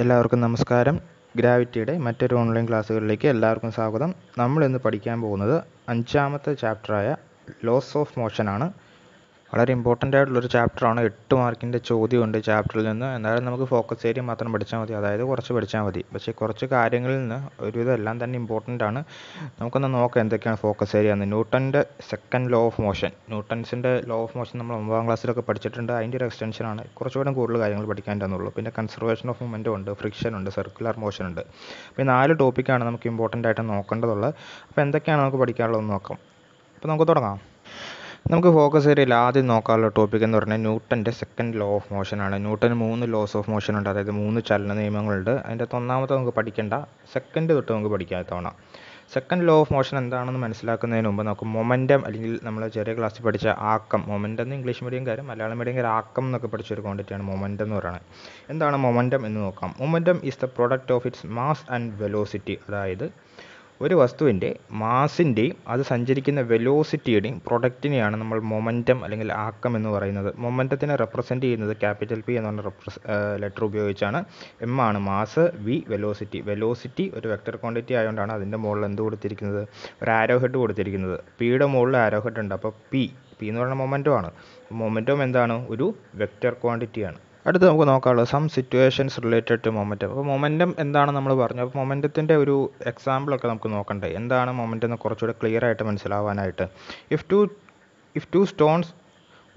എല്ലാവർക്കും നമസ്കാരം ഗ്രാവിറ്റിയുടെ മറ്റൊരു ഓൺലൈൻ ക്ലാസ്സുകളിലേക്ക് എല്ലാവർക്കും സ്വാഗതം നമ്മൾ ഇന്ന് പഠിക്കാൻ പോകുന്നത് അഞ്ചാമത്തെ ചാപ്റ്ററായ ലോസ് ഓഫ് മോഷനാണ് വളരെ ഇമ്പോർട്ടൻ്റ് ആയിട്ടുള്ളൊരു ചാപ്റ്ററാണ് എട്ട് മാർക്കിൻ്റെ ചോദ്യമുണ്ട് ചാപ്റ്ററിൽ നിന്ന് എന്നാലും നമുക്ക് ഫോക്കസ് ഏരിയ മാത്രം പഠിച്ചാൽ മതി അതായത് കുറച്ച് പഠിച്ചാൽ മതി പക്ഷേ കുറച്ച് കാര്യങ്ങളിൽ നിന്ന് ഒരുവിധം എല്ലാം തന്നെ ഇമ്പോർട്ടൻ്റ് ആണ് നമുക്കൊന്ന് നോക്കാം എന്തൊക്കെയാണ് ഫോക്കസ് ഏരിയ എന്ന് ന്യൂട്ടൻ്റെ സെക്കൻഡ് ലോ ഓഫ് മോഷൻ ന്യൂട്ടൻസിൻ്റെ ലോ ഓഫ് മോഷൻ നമ്മൾ ഒമ്പതാം ക്ലാസ്സിലൊക്കെ പഠിച്ചിട്ടുണ്ട് അതിൻ്റെ ഒരു എക്സ്റ്റൻഷനാണ് കുറച്ചുകൂടെ കൂടുതൽ കാര്യങ്ങൾ പഠിക്കാനുണ്ടെന്നുള്ളൂ പിന്നെ കൺസർവേഷൻ ഓഫ് മൊമെൻറ്റും ഉണ്ട് ഫ്രിക്ഷൻ ഉണ്ട് സർക്കുലർ മോഷൻ ഉണ്ട് അപ്പോൾ നാല് ടോപ്പിക്കാണ് നമുക്ക് ഇമ്പോർട്ടൻ്റ് ആയിട്ട് നോക്കേണ്ടതുള്ളത് അപ്പോൾ എന്തൊക്കെയാണ് നമുക്ക് പഠിക്കാനുള്ളതെന്ന് നോക്കാം അപ്പോൾ നമുക്ക് തുടങ്ങാം നമുക്ക് ഫോക്കസ് ഏരിയയിൽ ആദ്യം നോക്കാനുള്ള ടോപ്പിക് എന്ന് പറഞ്ഞാൽ ന്യൂട്ടൻ്റെ സെക്കൻഡ് ലോ ഓഫ് മോഷനാണ് ന്യൂട്ടന് മൂന്ന് ലോസ് ഓഫ് മോഷൻ ഉണ്ട് അതായത് മൂന്ന് ചലന നിയമങ്ങളുണ്ട് അതിൻ്റെ ഒന്നാമത്തെ നമുക്ക് പഠിക്കേണ്ട സെക്കൻഡ് തൊട്ട് നമുക്ക് പഠിക്കാൻ തവണ സെക്കൻഡ് ലോ ഓഫ് മോഷൻ എന്താണെന്ന് മനസ്സിലാക്കുന്നതിന് മുമ്പ് നമുക്ക് മൊമെൻറ്റം അല്ലെങ്കിൽ നമ്മൾ ചെറിയ ക്ലാസ്സിൽ പഠിച്ച ആക്കം മൊമെൻ്റം എന്ന് ഇംഗ്ലീഷ് മീഡിയം കാര്യം മലയാളം മീഡിയം കാര്യം ആക്കം എന്നൊക്കെ പഠിച്ച ഒരു ക്വാണ്ടിറ്റിയാണ് മൊമെൻ്റം എന്ന് പറയുന്നത് എന്താണ് മൊമെൻറ്റം എന്ന് നോക്കാം momentum is the product of its mass and velocity അതായത് ഒരു വസ്തുവിൻ്റെ മാസിൻ്റെയും അത് സഞ്ചരിക്കുന്ന വെലോസിറ്റിയുടെയും പ്രൊഡക്റ്റിനെയാണ് നമ്മൾ മൊമെൻറ്റം അല്ലെങ്കിൽ ആക്കം എന്ന് പറയുന്നത് മൊമെൻറ്റത്തിനെ റെപ്രസെൻ്റ് ചെയ്യുന്നത് ക്യാപിറ്റൽ പി എന്ന് പറഞ്ഞ റെപ്രസ് ലെറ്റർ ഉപയോഗിച്ചാണ് എം ആണ് മാസ് വി വെലോസിറ്റി വെലോസിറ്റി ഒരു വെക്റ്റർ ക്വാണ്ടിറ്റി ആയതുകൊണ്ടാണ് അതിൻ്റെ മുകളിൽ എന്ത് കൊടുത്തിരിക്കുന്നത് ഒരു ആരോ ഹെഡ് കൊടുത്തിരിക്കുന്നത് പിയുടെ മുകളിൽ ആരോ ഹെഡ് ഉണ്ട് അപ്പോൾ പി പി എന്ന് പറഞ്ഞ മൊമൻറ്റം ആണ് എന്താണ് ഒരു വെക്റ്റർ ക്വാണ്ടിറ്റിയാണ് അടുത്ത് നമുക്ക് നോക്കാനുള്ളത് some situations related to momentum അപ്പോൾ മൊമെൻറ്റം എന്താണ് നമ്മൾ പറഞ്ഞു അപ്പോൾ മൊമെൻറ്റത്തിൻ്റെ ഒരു എക്സാമ്പിളൊക്കെ നമുക്ക് നോക്കണ്ടേ എന്താണ് മൊമെൻറ്റം എന്ന് കുറച്ചുകൂടെ ക്ലിയർ ആയിട്ട് മനസ്സിലാവാനായിട്ട് if two if two stones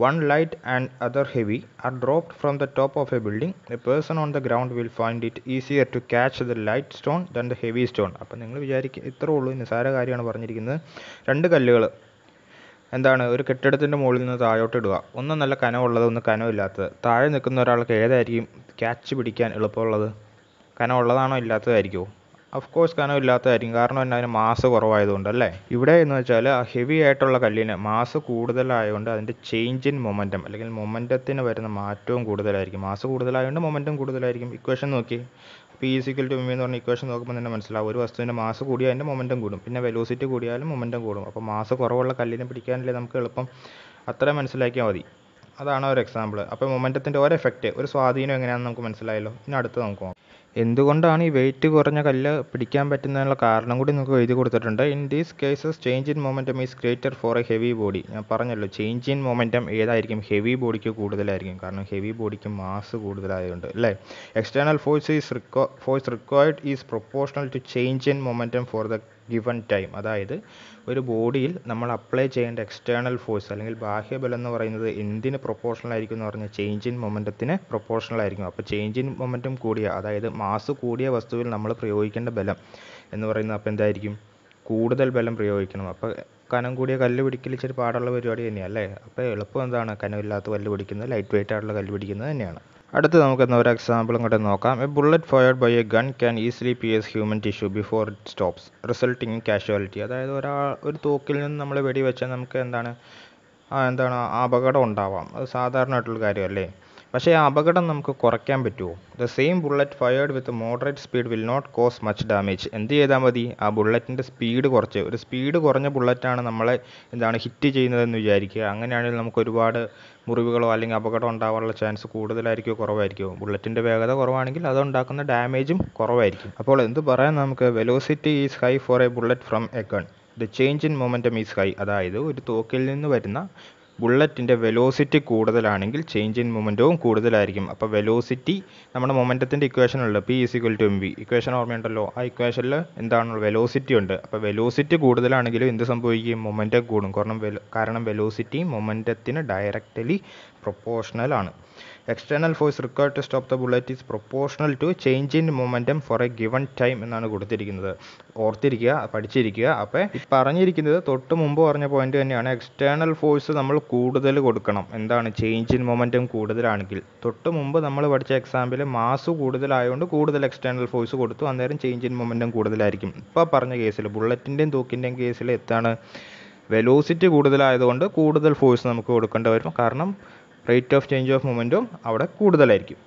one light and other heavy are dropped from the top of a building a person on the ground will find it easier to catch the light stone than the heavy stone അപ്പോൾ നിങ്ങൾ വിചാരിക്കുക ഇത്രേ ഉള്ളൂ നിസ്സാര കാര്യമാണ് പറഞ്ഞിരിക്കുന്നത് രണ്ട് കല്ലുകൾ എന്താണ് ഒരു കെട്ടിടത്തിൻ്റെ മുകളിൽ നിന്ന് താഴോട്ട് ഇടുക ഒന്ന് നല്ല കനമുള്ളത് ഒന്ന് കനമില്ലാത്തത് താഴെ നിൽക്കുന്ന ഒരാൾക്ക് ഏതായിരിക്കും ക്യാച്ച് പിടിക്കാൻ എളുപ്പമുള്ളത് കനമുള്ളതാണോ ഇല്ലാത്തതായിരിക്കുമോ ഓഫ് കോഴ്സ് കനം ഇല്ലാത്തതായിരിക്കും കാരണം തന്നെ അതിന് മാസ് കുറവായതുകൊണ്ട് അല്ലേ ഇവിടെ എന്ന് വെച്ചാൽ ആ ഹെവി ആയിട്ടുള്ള കല്ലിന് മാസ് കൂടുതലായതുകൊണ്ട് അതിൻ്റെ ചേഞ്ച് ഇൻ മൊമെൻറ്റം അല്ലെങ്കിൽ മൊമെൻറ്റത്തിന് വരുന്ന മാറ്റവും കൂടുതലായിരിക്കും മാസ് കൂടുതലായതുകൊണ്ട് മൊമെൻറ്റം കൂടുതലായിരിക്കും ഇക്വേഷൻ നോക്കി പി ഈസ് ടു എന്ന് പറഞ്ഞ ഇക്വേഷൻ നോക്കുമ്പോൾ തന്നെ മനസ്സിലാവും ഒരു വസ്തുവിൻ്റെ മാസ് കൂടിയാൽ അതിൻ്റെ മൊമെൻറ്റം കൂടും പിന്നെ വെലോസിറ്റി കൂടിയാലും മൊമെൻറ്റം കൂടും അപ്പോൾ മാസ് കുറവുള്ള കല്ലിനെ പിടിക്കാനല്ലേ നമുക്ക് എളുപ്പം അത്ര മനസ്സിലാക്കിയാൽ മതി അതാണ് ഒരു എക്സാമ്പിൾ അപ്പോൾ മൊമെൻറ്റത്തിൻ്റെ ഒരു എഫക്റ്റ് ഒരു സ്വാധീനം എങ്ങനെയാണെന്ന് നമുക്ക് മനസ്സിലായല്ലോ ഇനി അടുത്ത് നമുക്ക് നോക്കാം എന്തുകൊണ്ടാണ് ഈ വെയിറ്റ് കുറഞ്ഞ കല്ല് പിടിക്കാൻ പറ്റുന്നതിനുള്ള കാരണം കൂടി നിങ്ങൾക്ക് എഴുതി കൊടുത്തിട്ടുണ്ട് in these cases change in momentum is greater for a heavy body ഞാൻ പറഞ്ഞല്ലോ ചേഞ്ച് ഇൻ മൊമെൻറ്റം ഏതായിരിക്കും ഹെവി ബോഡിക്ക് കൂടുതലായിരിക്കും കാരണം ഹെവി ബോഡിക്ക് മാസ് കൂടുതലായതുകൊണ്ട് അല്ലേ എക്സ്റ്റേണൽ ഫോഴ്സ് ഈസ് റിക്വ force required is proportional to change in momentum for the given time അതായത് ഒരു ബോഡിയിൽ നമ്മൾ അപ്ലൈ ചെയ്യേണ്ട എക്സ്റ്റേണൽ ഫോഴ്സ് അല്ലെങ്കിൽ ബാഹ്യബലം എന്ന് പറയുന്നത് എന്തിന് പ്രൊപ്പോർഷണൽ ആയിരിക്കും എന്ന് പറഞ്ഞാൽ ചേഞ്ച് ഇൻ മൊമെൻറ്റത്തിന് പ്രൊപ്പോർഷണൽ ആയിരിക്കും അപ്പോൾ ചേഞ്ച് ഇൻ മൊമെൻറ്റം കൂടിയ അതായത് മാസ് കൂടിയ വസ്തുവിൽ നമ്മൾ പ്രയോഗിക്കേണ്ട ബലം എന്ന് പറയുന്നത് അപ്പോൾ എന്തായിരിക്കും കൂടുതൽ ബലം പ്രയോഗിക്കണം അപ്പോൾ കനം കൂടിയ കല്ല് പിടിക്കൽ ഇച്ചിരി പാടുള്ള പരിപാടി തന്നെയാണ് അല്ലേ അപ്പോൾ എളുപ്പം എന്താണ് കനമില്ലാത്ത കല്ല് പിടിക്കുന്നത് ലൈറ്റ് വെയിറ്റ് ആയിട്ടുള്ള കല്ല് പിടിക്കുന്നത് തന്നെയാണ് അടുത്ത് നമുക്ക് എന്താ ഒരു എക്സാമ്പിളും കൂടെ നോക്കാം a bullet fired by a gun can easily pierce human tissue before it stops resulting in casualty അതായത് ഒരാൾ ഒരു തോക്കിൽ നിന്ന് നമ്മൾ വെടിവെച്ചാൽ നമുക്ക് എന്താണ് എന്താണ് അപകടം ഉണ്ടാവാം അത് ആയിട്ടുള്ള കാര്യമല്ലേ പക്ഷേ ആ അപകടം നമുക്ക് കുറയ്ക്കാൻ പറ്റുമോ the same bullet fired with moderate speed will not cause much damage എന്ത് ചെയ്താൽ മതി ആ ബുള്ളറ്റിൻ്റെ സ്പീഡ് കുറച്ച് ഒരു സ്പീഡ് കുറഞ്ഞ ബുള്ളറ്റാണ് നമ്മളെ എന്താണ് ഹിറ്റ് ചെയ്യുന്നതെന്ന് വിചാരിക്കുക അങ്ങനെയാണെങ്കിൽ നമുക്ക് ഒരുപാട് മുറിവുകളോ അല്ലെങ്കിൽ അപകടം ഉണ്ടാവാനുള്ള ചാൻസ് കൂടുതലായിരിക്കുമോ കുറവായിരിക്കുമോ ബുള്ളറ്റിൻ്റെ വേഗത കുറവാണെങ്കിൽ അതുണ്ടാക്കുന്ന ഡാമേജും കുറവായിരിക്കും അപ്പോൾ എന്ത് പറയാൻ നമുക്ക് velocity is high for a bullet from a gun the change in momentum is high അതായത് ഒരു തോക്കിൽ നിന്ന് വരുന്ന ബുള്ളറ്റിൻ്റെ വെലോസിറ്റി കൂടുതലാണെങ്കിൽ ചേഞ്ച് ഇൻ മൊമെൻറ്റവും കൂടുതലായിരിക്കും അപ്പോൾ വെലോസിറ്റി നമ്മുടെ മൊമെൻറ്റത്തിൻ്റെ ഇക്വേഷൻ ഉണ്ട് P is equal to M V equation ഓർമ്മയുണ്ടല്ലോ ആ ഇക്വേഷനിൽ എന്താണ് വെലോസിറ്റി ഉണ്ട് അപ്പോൾ വെലോസിറ്റി കൂടുതലാണെങ്കിലും എന്ത് സംഭവിക്കും മൊമെൻറ്റം കൂടും കാരണം കാരണം വെലോസിറ്റി മൊമെൻറ്റത്തിന് ഡയറക്റ്റലി പ്രൊപ്പോർഷണൽ ആണ് external force required to stop the bullet is proportional to change in momentum for a given time എന്നാണ് കൊടുത്തിരിക്കുന്നത് ഓർത്തിരിക്കുക പഠിച്ചിരിക്കുക അപ്പോൾ പറഞ്ഞിരിക്കുന്നത് തൊട്ട് മുമ്പ് പറഞ്ഞ പോയിന്റ് തന്നെയാണ് എക്സ്റ്റേണൽ ഫോഴ്സ് നമ്മൾ കൂടുതൽ കൊടുക്കണം എന്താണ് ചേഞ്ച് ഇൻ മൊമെൻറ്റം കൂടുതലാണെങ്കിൽ തൊട്ട് മുമ്പ് നമ്മൾ പഠിച്ച എക്സാമ്പിൾ മാസ് കൂടുതലായതുകൊണ്ട് കൂടുതൽ എക്സ്റ്റേണൽ ഫോഴ്സ് കൊടുത്തു അന്നേരം ചേഞ്ച് ഇൻ മൊമെൻറ്റം കൂടുതലായിരിക്കും ഇപ്പോൾ പറഞ്ഞ കേസിൽ ബുള്ളറ്റിൻ്റെയും തൂക്കിൻ്റെയും കേസിൽ എത്താണ് വെലോസിറ്റി കൂടുതലായതുകൊണ്ട് കൂടുതൽ ഫോഴ്സ് നമുക്ക് കൊടുക്കേണ്ടി വരും കാരണം റേറ്റ് ഓഫ് ചേഞ്ച് ഓഫ് മൊമെൻറ്റും അവിടെ കൂടുതലായിരിക്കും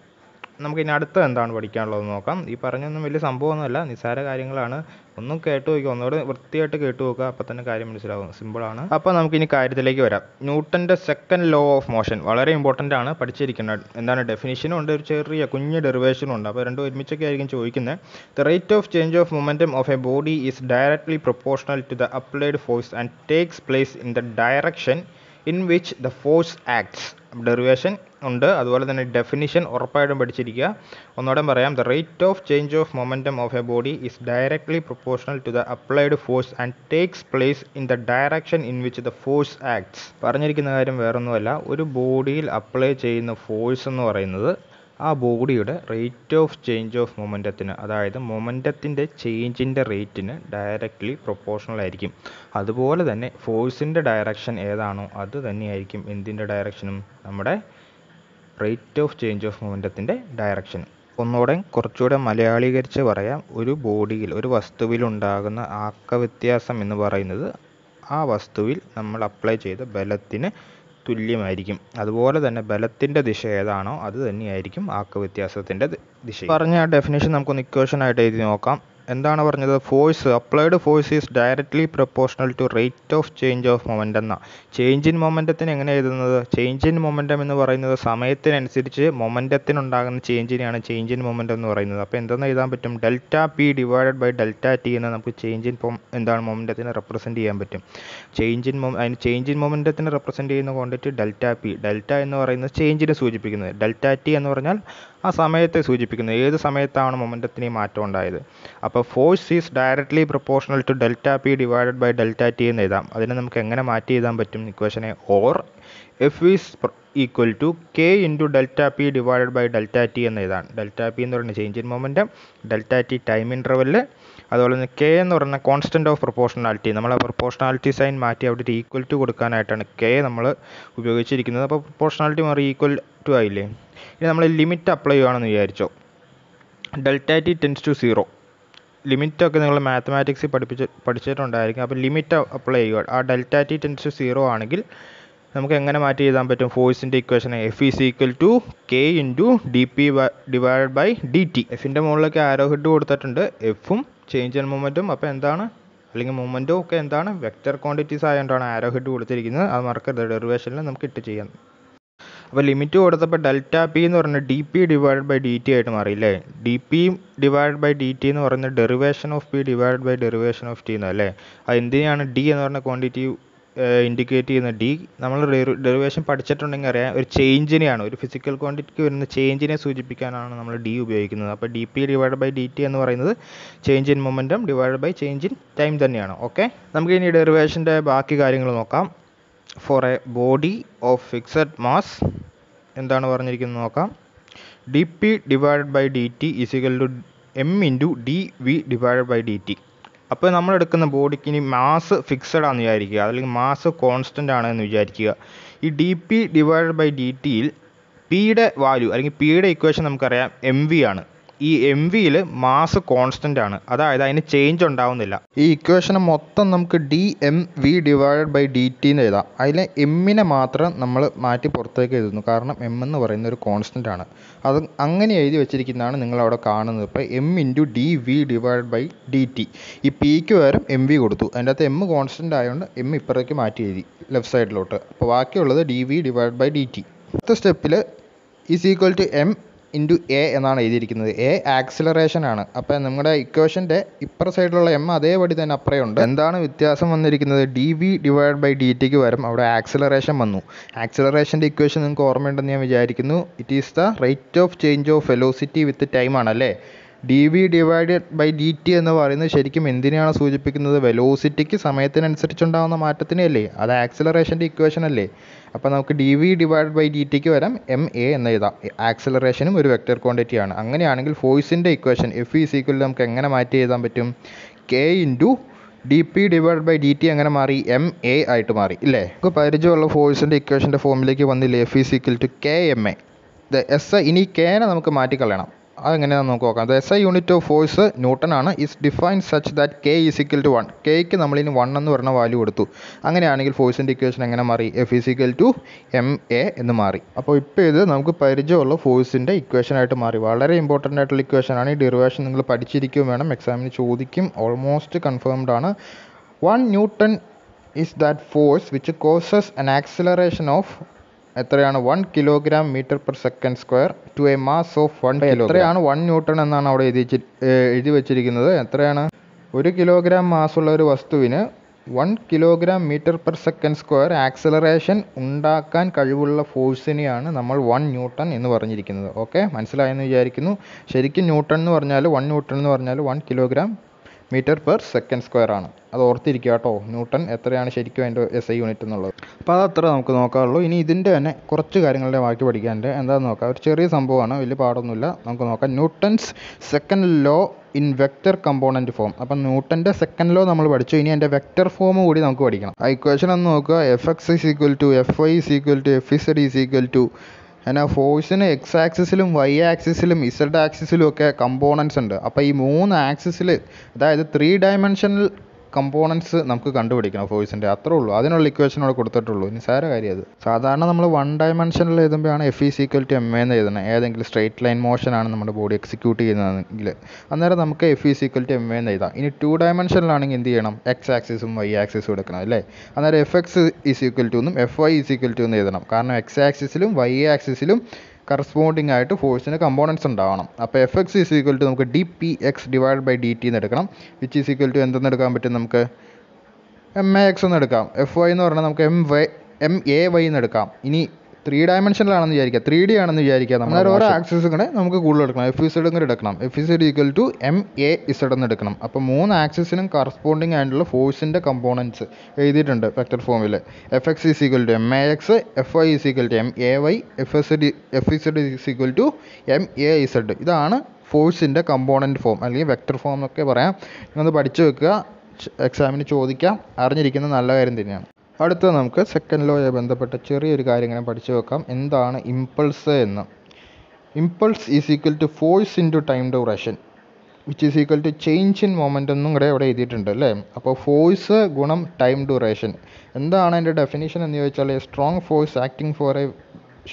നമുക്ക് ഇനി അടുത്ത എന്താണ് പഠിക്കാനുള്ളതെന്ന് നോക്കാം ഈ പറഞ്ഞൊന്നും വലിയ സംഭവമൊന്നുമല്ല നിസ്സാര കാര്യങ്ങളാണ് ഒന്നും കേട്ട് നോക്കുക ഒന്നുകൂടെ വൃത്തിയായിട്ട് കേട്ട് നോക്കുക അപ്പം തന്നെ കാര്യം മനസ്സിലാവും സിമ്പിളാണ് അപ്പോൾ നമുക്ക് ഇനി കാര്യത്തിലേക്ക് വരാം ന്യൂട്ടൻ്റെ സെക്കൻഡ് ലോ ഓഫ് മോഷൻ വളരെ ഇമ്പോർട്ടൻ്റ് ആണ് പഠിച്ചിരിക്കുന്നത് എന്താണ് ഡെഫിനിഷനും ഉണ്ട് ഒരു ചെറിയ കുഞ്ഞ് ഡെറിവേഷനും ഉണ്ട് അപ്പോൾ രണ്ടും ഒരുമിച്ചൊക്കെ ആയിരിക്കും ചോദിക്കുന്നത് the rate of change of momentum of a body is directly proportional to the applied force and takes place in the direction in which the force acts derivation ഉണ്ട് അതുപോലെ തന്നെ ഡെഫിനിഷൻ ഉറപ്പായിട്ടും പഠിച്ചിരിക്കുക ഒന്നുകൂടെ പറയാം the rate of change of momentum of a body is directly proportional to the applied force and takes place in the direction in which the force acts പറഞ്ഞിരിക്കുന്ന കാര്യം വേറൊന്നുമല്ല ഒരു ബോഡിയിൽ അപ്ലൈ ചെയ്യുന്ന ഫോഴ്സ് എന്ന് പറയുന്നത് ആ ബോഡിയുടെ റേറ്റ് ഓഫ് ചേഞ്ച് ഓഫ് മൊമെൻറ്റത്തിന് അതായത് മൊമെൻറ്റത്തിൻ്റെ ചേഞ്ചിൻ്റെ റേറ്റിന് ഡയറക്റ്റ്ലി പ്രൊപ്പോർഷണൽ ആയിരിക്കും അതുപോലെ തന്നെ ഫോഴ്സിൻ്റെ ഡയറക്ഷൻ ഏതാണോ അത് തന്നെയായിരിക്കും എന്തിൻ്റെ ഡയറക്ഷനും നമ്മുടെ റേറ്റ് ഓഫ് ചേഞ്ച് ഓഫ് മൊമെൻറ്റത്തിൻ്റെ ഡയറക്ഷൻ ഒന്നുകൂടെ കുറച്ചുകൂടെ മലയാളീകരിച്ച് പറയാം ഒരു ബോഡിയിൽ ഒരു വസ്തുവിലുണ്ടാകുന്ന ആക്ക വ്യത്യാസം എന്ന് പറയുന്നത് ആ വസ്തുവിൽ നമ്മൾ അപ്ലൈ ചെയ്ത ബലത്തിന് തുല്യമായിരിക്കും അതുപോലെ തന്നെ ബലത്തിൻ്റെ ദിശ ഏതാണോ അത് തന്നെയായിരിക്കും ആക്ക വ്യത്യാസത്തിൻ്റെ ദിശ പറഞ്ഞ ഡെഫിനേഷൻ നമുക്കൊന്ന് ഇക്വേഷനായിട്ട് എഴുതി നോക്കാം എന്താണ് പറഞ്ഞത് force applied force is directly proportional to rate of change of moment എന്ന ചേഞ്ച് ഇൻ മൊമെൻറ്റത്തിന് എങ്ങനെ എഴുതുന്നത് ചേഞ്ച് ഇൻ മൊമെൻറ്റം എന്ന് പറയുന്നത് സമയത്തിനനുസരിച്ച് മൊമെൻറ്റത്തിനുണ്ടാകുന്ന ചേഞ്ചിനെയാണ് ചേഞ്ച് ഇൻ മൊമെൻ്റം എന്ന് പറയുന്നത് അപ്പോൾ എന്തെന്ന് എഴുതാൻ പറ്റും delta P divided by delta T എന്ന് നമുക്ക് ചേഞ്ച് ഇൻ എന്താണ് മൊമെൻ്റത്തിനെ റെപ്രസെൻറ്റ് ചെയ്യാൻ പറ്റും ചേഞ്ച് ഇൻ മൊ അതിന് ചേഞ്ച് ഇൻ മൊമെൻ്റത്തിനെ റെപ്രസെൻറ്റ് ചെയ്യുന്ന ക്വാണ്ടിറ്റി ഡെൽറ്റ പി ഡെൽറ്റ എന്ന് പറയുന്നത് ചേഞ്ചിനെ സൂചിപ്പിക്കുന്നത് ഡെൽറ്റ ടി എന്ന് പറഞ്ഞാൽ ആ സമയത്തെ സൂചിപ്പിക്കുന്നു ഏത് സമയത്താണ് മൊമെൻറ്റത്തിന് ഈ മാറ്റം ഉണ്ടായത് അപ്പോൾ force is directly proportional to delta P divided by delta T എന്ന് എഴുതാം അതിനെ നമുക്ക് എങ്ങനെ മാറ്റി എഴുതാൻ പറ്റും ഇക്വേഷനെ or F is equal to K into delta P divided by delta T എന്ന് എഴുതാം ഡെൽറ്റ പി എന്ന് പറയുന്നത് change in momentum delta T time interval അതുപോലെ തന്നെ കെ എന്ന് പറഞ്ഞ കോൺസ്റ്റൻറ്റ് ഓഫ് പ്രൊപ്പോർഷണാലിറ്റി നമ്മൾ പ്രൊപ്പോർഷണാലിറ്റി സൈൻ മാറ്റി അവിടെ ഒരു ഈക്വൽ ടു കൊടുക്കാനായിട്ടാണ് കെ നമ്മൾ ഉപയോഗിച്ചിരിക്കുന്നത് അപ്പോൾ പ്രൊപ്പോർഷണാലിറ്റി മാറി ഈക്വൽ ടു ആയില്ലേ ഇനി നമ്മൾ ലിമിറ്റ് അപ്ലൈ ചെയ്യുകയാണെന്ന് വിചാരിച്ചോ delta T tends to zero ലിമിറ്റൊക്കെ നിങ്ങൾ മാത്തമാറ്റിക്സിൽ പഠിപ്പിച്ച് പഠിച്ചിട്ടുണ്ടായിരിക്കും അപ്പോൾ ലിമിറ്റ് അപ്ലൈ ചെയ്യുക ആ delta T tends to zero ആണെങ്കിൽ നമുക്ക് എങ്ങനെ മാറ്റി എഴുതാൻ പറ്റും ഫോഴ്സിൻ്റെ equation F is equal to K into D P divide by D T എഫിൻ്റെ മുകളിലേക്ക് ആരോ ഹെഡ് കൊടുത്തിട്ടുണ്ട് എഫും ചേഞ്ച് ഇൻ മൂവ്മെൻറ്റും അപ്പോൾ എന്താണ് അല്ലെങ്കിൽ മൂവ്മെൻറ്റും ഒക്കെ എന്താണ് വെക്റ്റർ ക്വാണ്ടിറ്റീസ് ആയതുകൊണ്ടാണ് ആരോ ഹെഡ് കൊടുത്തിരിക്കുന്നത് അത് മറക്കരുത് ഡെറിവേഷനിൽ നമുക്ക് ഇട്ട് ചെയ്യാം അപ്പോൾ ലിമിറ്റ് കൊടുത്തപ്പോൾ ഡെൽറ്റ പി എന്ന് പറഞ്ഞാൽ D P divide by D T ആയിട്ട് മാറിയില്ലേ D P divide by D T എന്ന് പറയുന്നത് derivation of P divide by derivation of T എന്നല്ലേ അത് എന്തിനാണ് ഡി എന്ന് പറഞ്ഞ ക്വാണ്ടിറ്റി ഇൻഡിക്കേറ്റ് ചെയ്യുന്ന ഡി നമ്മൾ ഡെറിവേഷൻ പഠിച്ചിട്ടുണ്ടെങ്കിൽ അറിയാം ഒരു ചേഞ്ചിനെയാണ് ഒരു ഫിസിക്കൽ ക്വാണ്ടിറ്റിക്ക് വരുന്ന ചേഞ്ചിനെ സൂചിപ്പിക്കാനാണ് നമ്മൾ ഡി ഉപയോഗിക്കുന്നത് അപ്പോൾ D P divide by D T എന്ന് പറയുന്നത് change in momentum divide by change in time തന്നെയാണ് ഓക്കെ നമുക്ക് ഇനി ഡെറിവേഷൻ്റെ ബാക്കി കാര്യങ്ങൾ നോക്കാം for a body of fixed mass എന്താണ് പറഞ്ഞിരിക്കുന്നത് നോക്കാം D P divide by D T is equal to M into D V divide by D T അപ്പോൾ നമ്മൾ എടുക്കുന്ന ബോഡിക്ക് ഇനി മാസ് ഫിക്സഡ് ആണെന്ന് വിചാരിക്കുക അല്ലെങ്കിൽ മാസ് കോൺസ്റ്റൻ്റ് എന്ന് വിചാരിക്കുക ഈ D P divide by D ടിയിൽ പിയുടെ വാല്യൂ അല്ലെങ്കിൽ പിയുടെ ഇക്വേഷൻ നമുക്കറിയാം എം വി ആണ് ഈ എം വിയിൽ മാസ് കോൺസ്റ്റൻ്റ് ആണ് അതായത് അതിന് ചേഞ്ച് ഉണ്ടാവുന്നില്ല ഈ ഇക്വേഷനെ മൊത്തം നമുക്ക് D M V divided by D T എന്ന് എഴുതാം അതിലെ എമ്മിനെ മാത്രം നമ്മൾ മാറ്റി പുറത്തേക്ക് എഴുതുന്നു കാരണം എം എന്ന് പറയുന്ന ഒരു കോൺസ്റ്റൻ്റ് ആണ് അത് അങ്ങനെ എഴുതി വെച്ചിരിക്കുന്നതാണ് നിങ്ങളവിടെ കാണുന്നത് ഇപ്പോൾ M into D V divided by D T ഈ പിക്ക് പകരം എം വി കൊടുത്തു അതിൻ്റെ അകത്ത് എം കോൺസ്റ്റൻ്റ് ആയതുകൊണ്ട് എം ഇപ്പുറത്തേക്ക് മാറ്റി എഴുതി ലെഫ്റ്റ് സൈഡിലോട്ട് അപ്പോൾ ബാക്കിയുള്ളത് D V divide by D T അടുത്ത സ്റ്റെപ്പിൽ is equal to M into A എന്നാണ് എഴുതിയിരിക്കുന്നത് എ ആക്സിലറേഷൻ ആണ് അപ്പോൾ നമ്മുടെ ഇക്വേഷൻ്റെ ഇപ്പുറ സൈഡിലുള്ള എം അതേപടി തന്നെ അപ്പുറയുണ്ട് ഉണ്ട് എന്താണ് വ്യത്യാസം വന്നിരിക്കുന്നത് D V divide by D ടിക്ക് വരും അവിടെ ആക്സിലറേഷൻ വന്നു ആക്സിലറേഷൻ്റെ ഇക്വേഷൻ നിങ്ങൾക്ക് ഓർമ്മയുണ്ടെന്ന് ഞാൻ വിചാരിക്കുന്നു it is the rate of change of velocity with time ആണല്ലേ D V divided by D T എന്ന് പറയുന്നത് ശരിക്കും എന്തിനെയാണ് സൂചിപ്പിക്കുന്നത് വെലോസിറ്റിക്ക് സമയത്തിനനുസരിച്ചുണ്ടാകുന്ന ഉണ്ടാകുന്ന അല്ലേ അത് ആക്സിലറേഷൻ്റെ ഇക്വേഷൻ അല്ലേ അപ്പോൾ നമുക്ക് D V divide by D ടിക്ക് വരാം എം എ എന്ന് എഴുതാം ആക്സിലറേഷനും ഒരു വെക്റ്റർ ആണ് അങ്ങനെയാണെങ്കിൽ ഫോഴ്സിൻ്റെ ഇക്വേഷൻ എഫ് ഈസ് ഈക്വൽ നമുക്ക് എങ്ങനെ മാറ്റി എഴുതാൻ പറ്റും K into D P divide by D T അങ്ങനെ മാറി എം എ ആയിട്ട് മാറി ഇല്ലേ നമുക്ക് പരിചയമുള്ള ഫോഴ്സിൻ്റെ ഇക്വേഷൻ്റെ ഫോമിലേക്ക് വന്നില്ലേ F is equal to K M A എസ് ഇനി കെനെ നമുക്ക് മാറ്റിക്കളയണം അതെങ്ങനെയാണെന്ന് നമുക്ക് നോക്കാം അത് S I unit of force newton ആണ് is define such that K is equal to one കെക്ക് നമ്മളിന് വൺ എന്ന് പറഞ്ഞ വാല്യൂ കൊടുത്തു അങ്ങനെയാണെങ്കിൽ ഫോഴ്സിൻ്റെ ഇക്വേഷൻ എങ്ങനെ മാറി F is equal to M A എന്ന് മാറി അപ്പോൾ ഇപ്പോൾ ഇത് നമുക്ക് പരിചയമുള്ള ഫോഴ്സിൻ്റെ ആയിട്ട് മാറി വളരെ ഇമ്പോർട്ടൻ്റ് ആയിട്ടുള്ള ഇക്വേഷനാണ് ഈ ഡെറിവേഷൻ നിങ്ങൾ പഠിച്ചിരിക്കുകയും വേണം എക്സാമിന് ചോദിക്കും ഓൾമോസ്റ്റ് കൺഫേംഡ് ആണ് one newton is that force which causes an acceleration of എത്രയാണ് one kilogram metre per second square to a mass of one എത്രയാണ് വൺ ന്യൂട്ടൺ എന്നാണ് അവിടെ എഴുതി എഴുതി വെച്ചിരിക്കുന്നത് എത്രയാണ് ഒരു കിലോഗ്രാം മാസുള്ള ഒരു വസ്തുവിന് one kilogram metre per second square acceleration ഉണ്ടാക്കാൻ കഴിവുള്ള ഫോഴ്സിനെയാണ് നമ്മൾ വൺ ന്യൂട്ടൺ എന്ന് പറഞ്ഞിരിക്കുന്നത് ഓക്കെ മനസ്സിലായെന്ന് വിചാരിക്കുന്നു ശരിക്കും ന്യൂട്ടൺ എന്ന് പറഞ്ഞാൽ വൺ ന്യൂട്ടൺ എന്ന് പറഞ്ഞാൽ one kilogram metre per second square ആണ് അത് ഓർത്തിരിക്കുക കേട്ടോ ന്യൂട്ടൺ എത്രയാണ് ശരിക്കും അതിൻ്റെ എസ് ഐ യൂണിറ്റ് എന്നുള്ളത് അപ്പോൾ അത് അത്ര നമുക്ക് നോക്കാറുള്ളൂ ഇനി ഇതിൻ്റെ തന്നെ കുറച്ച് കാര്യങ്ങളുടെ ബാക്കി പഠിക്കാനുണ്ട് എന്താണെന്ന് നോക്കാം ഒരു ചെറിയ സംഭവമാണ് വലിയ പാടൊന്നുമില്ല നമുക്ക് നോക്കാം Newton's second law in vector component form അപ്പം ന്യൂട്ടൻ്റെ സെക്കൻഡ് ലോ നമ്മൾ പഠിച്ചു ഇനി അതിൻ്റെ വെക്റ്റർ ഫോം കൂടി നമുക്ക് പഠിക്കണം ആ ഇക്വേഷൻ ഒന്ന് നോക്കുക F X is equal to F Y is equal to F Z is equal to എന്നാ ഫോഴ്സിന് എക്സ് ആക്സിസിലും വൈ ആക്സിസിലും ഇസഡ് ആക്സിസിലും ഒക്കെ കമ്പോണൻസ് ഉണ്ട് അപ്പോൾ ഈ മൂന്ന് ആക്സിസിൽ അതായത് ത്രീ ഡയമെൻഷനിൽ കമ്പോണൻസ് നമുക്ക് കണ്ടുപിടിക്കണം ഫോഴ്സിൻ്റെ അത്രേ ഉള്ളൂ അതിനുള്ള ഇക്വേഷൻ അവിടെ കൊടുത്തിട്ടുള്ളൂ ഇനി സാര കാര്യം അത് സാധാരണ നമ്മൾ വൺ ഡയമെൻഷനിൽ എഴുതുമ്പോഴാണ് F is equal to M എന്ന് എഴുതുന്നത് ഏതെങ്കിലും സ്ട്രേറ്റ് ലൈൻ മോഷനാണ് നമ്മുടെ ബോഡി എക്സിക്യൂട്ട് ചെയ്യുന്നതെങ്കിൽ അന്നേരം നമുക്ക് F is equal to M എന്ന് എഴുതാം ഇനി ടു ഡയമെൻഷനിലാണെങ്കിൽ എന്ത് ചെയ്യണം എക്സ് ആക്സിസും വൈ ആക്സിസും എടുക്കണം അല്ലേ അന്നേരം F X is equal to എന്നും F Y is equal to എന്ന് എഴുതണം കാരണം എക്സ് ആക്സിസിലും വൈ ആക്സിസിലും കറസ്പോണ്ടിങ് ആയിട്ട് ഫോഴ്സിന് കമ്പോണൻസ് ഉണ്ടാവണം അപ്പോൾ F X is equal to നമുക്ക് D P X divide by D T എന്ന് എടുക്കണം വിച്ച് ഈസ് ഈക്വൽ ടു എന്തെന്ന് എടുക്കാൻ പറ്റും നമുക്ക് എം എ എക്സ് എന്ന് എടുക്കാം എഫ് വൈ എന്ന് പറഞ്ഞാൽ നമുക്ക് M Y M A Y എന്ന് എടുക്കാം ഇനി ത്രീ ഡയമെൻഷനിലാണെന്ന് വിചാരിക്കുക ത്രീ ഡി ആണെന്ന് വിചാരിക്കുക നമ്മൾ ഓരോ ആക്സസ് കൂടെ നമുക്ക് കൂടുതൽ എടുക്കണം എഫ് ഇസഡ് കൂടെ എടുക്കണം F Z equal to M A Z എന്ന് എടുക്കണം അപ്പോൾ മൂന്ന് ആക്സസിനും കറസ്പോണ്ടിങ് ആയിട്ടുള്ള ഫോഴ്സിൻ്റെ കമ്പോണൻസ് എഴുതിയിട്ടുണ്ട് വെക്റ്റർ ഫോമിൽ F X is equal to M A X F I is equal to M A Y F S F Z is equal to M A Z ഇതാണ് ഫോഴ്സിൻ്റെ കമ്പോണൻറ്റ് ഫോം അല്ലെങ്കിൽ vector form എന്നൊക്കെ പറയാം നിങ്ങൾ പഠിച്ചു വെക്കുക എക്സാമിന് ചോദിക്കാം അറിഞ്ഞിരിക്കുന്നത് നല്ല കാര്യം തന്നെയാണ് അടുത്തത് നമുക്ക് സെക്കൻഡ് ലോയെ ബന്ധപ്പെട്ട ചെറിയൊരു കാര്യം ഇങ്ങനെ പഠിച്ചു വെക്കാം എന്താണ് ഇമ്പൾസ് എന്ന് impulse is equal to force into time duration which is equal to change in moment എന്നും കൂടെ ഇവിടെ എഴുതിയിട്ടുണ്ട് അല്ലേ അപ്പോൾ ഫോഴ്സ് ഗുണം ടൈം ഡ്യൂറേഷൻ എന്താണ് അതിൻ്റെ ഡെഫിനിഷൻ എന്ന് ചോദിച്ചാൽ a strong force acting for a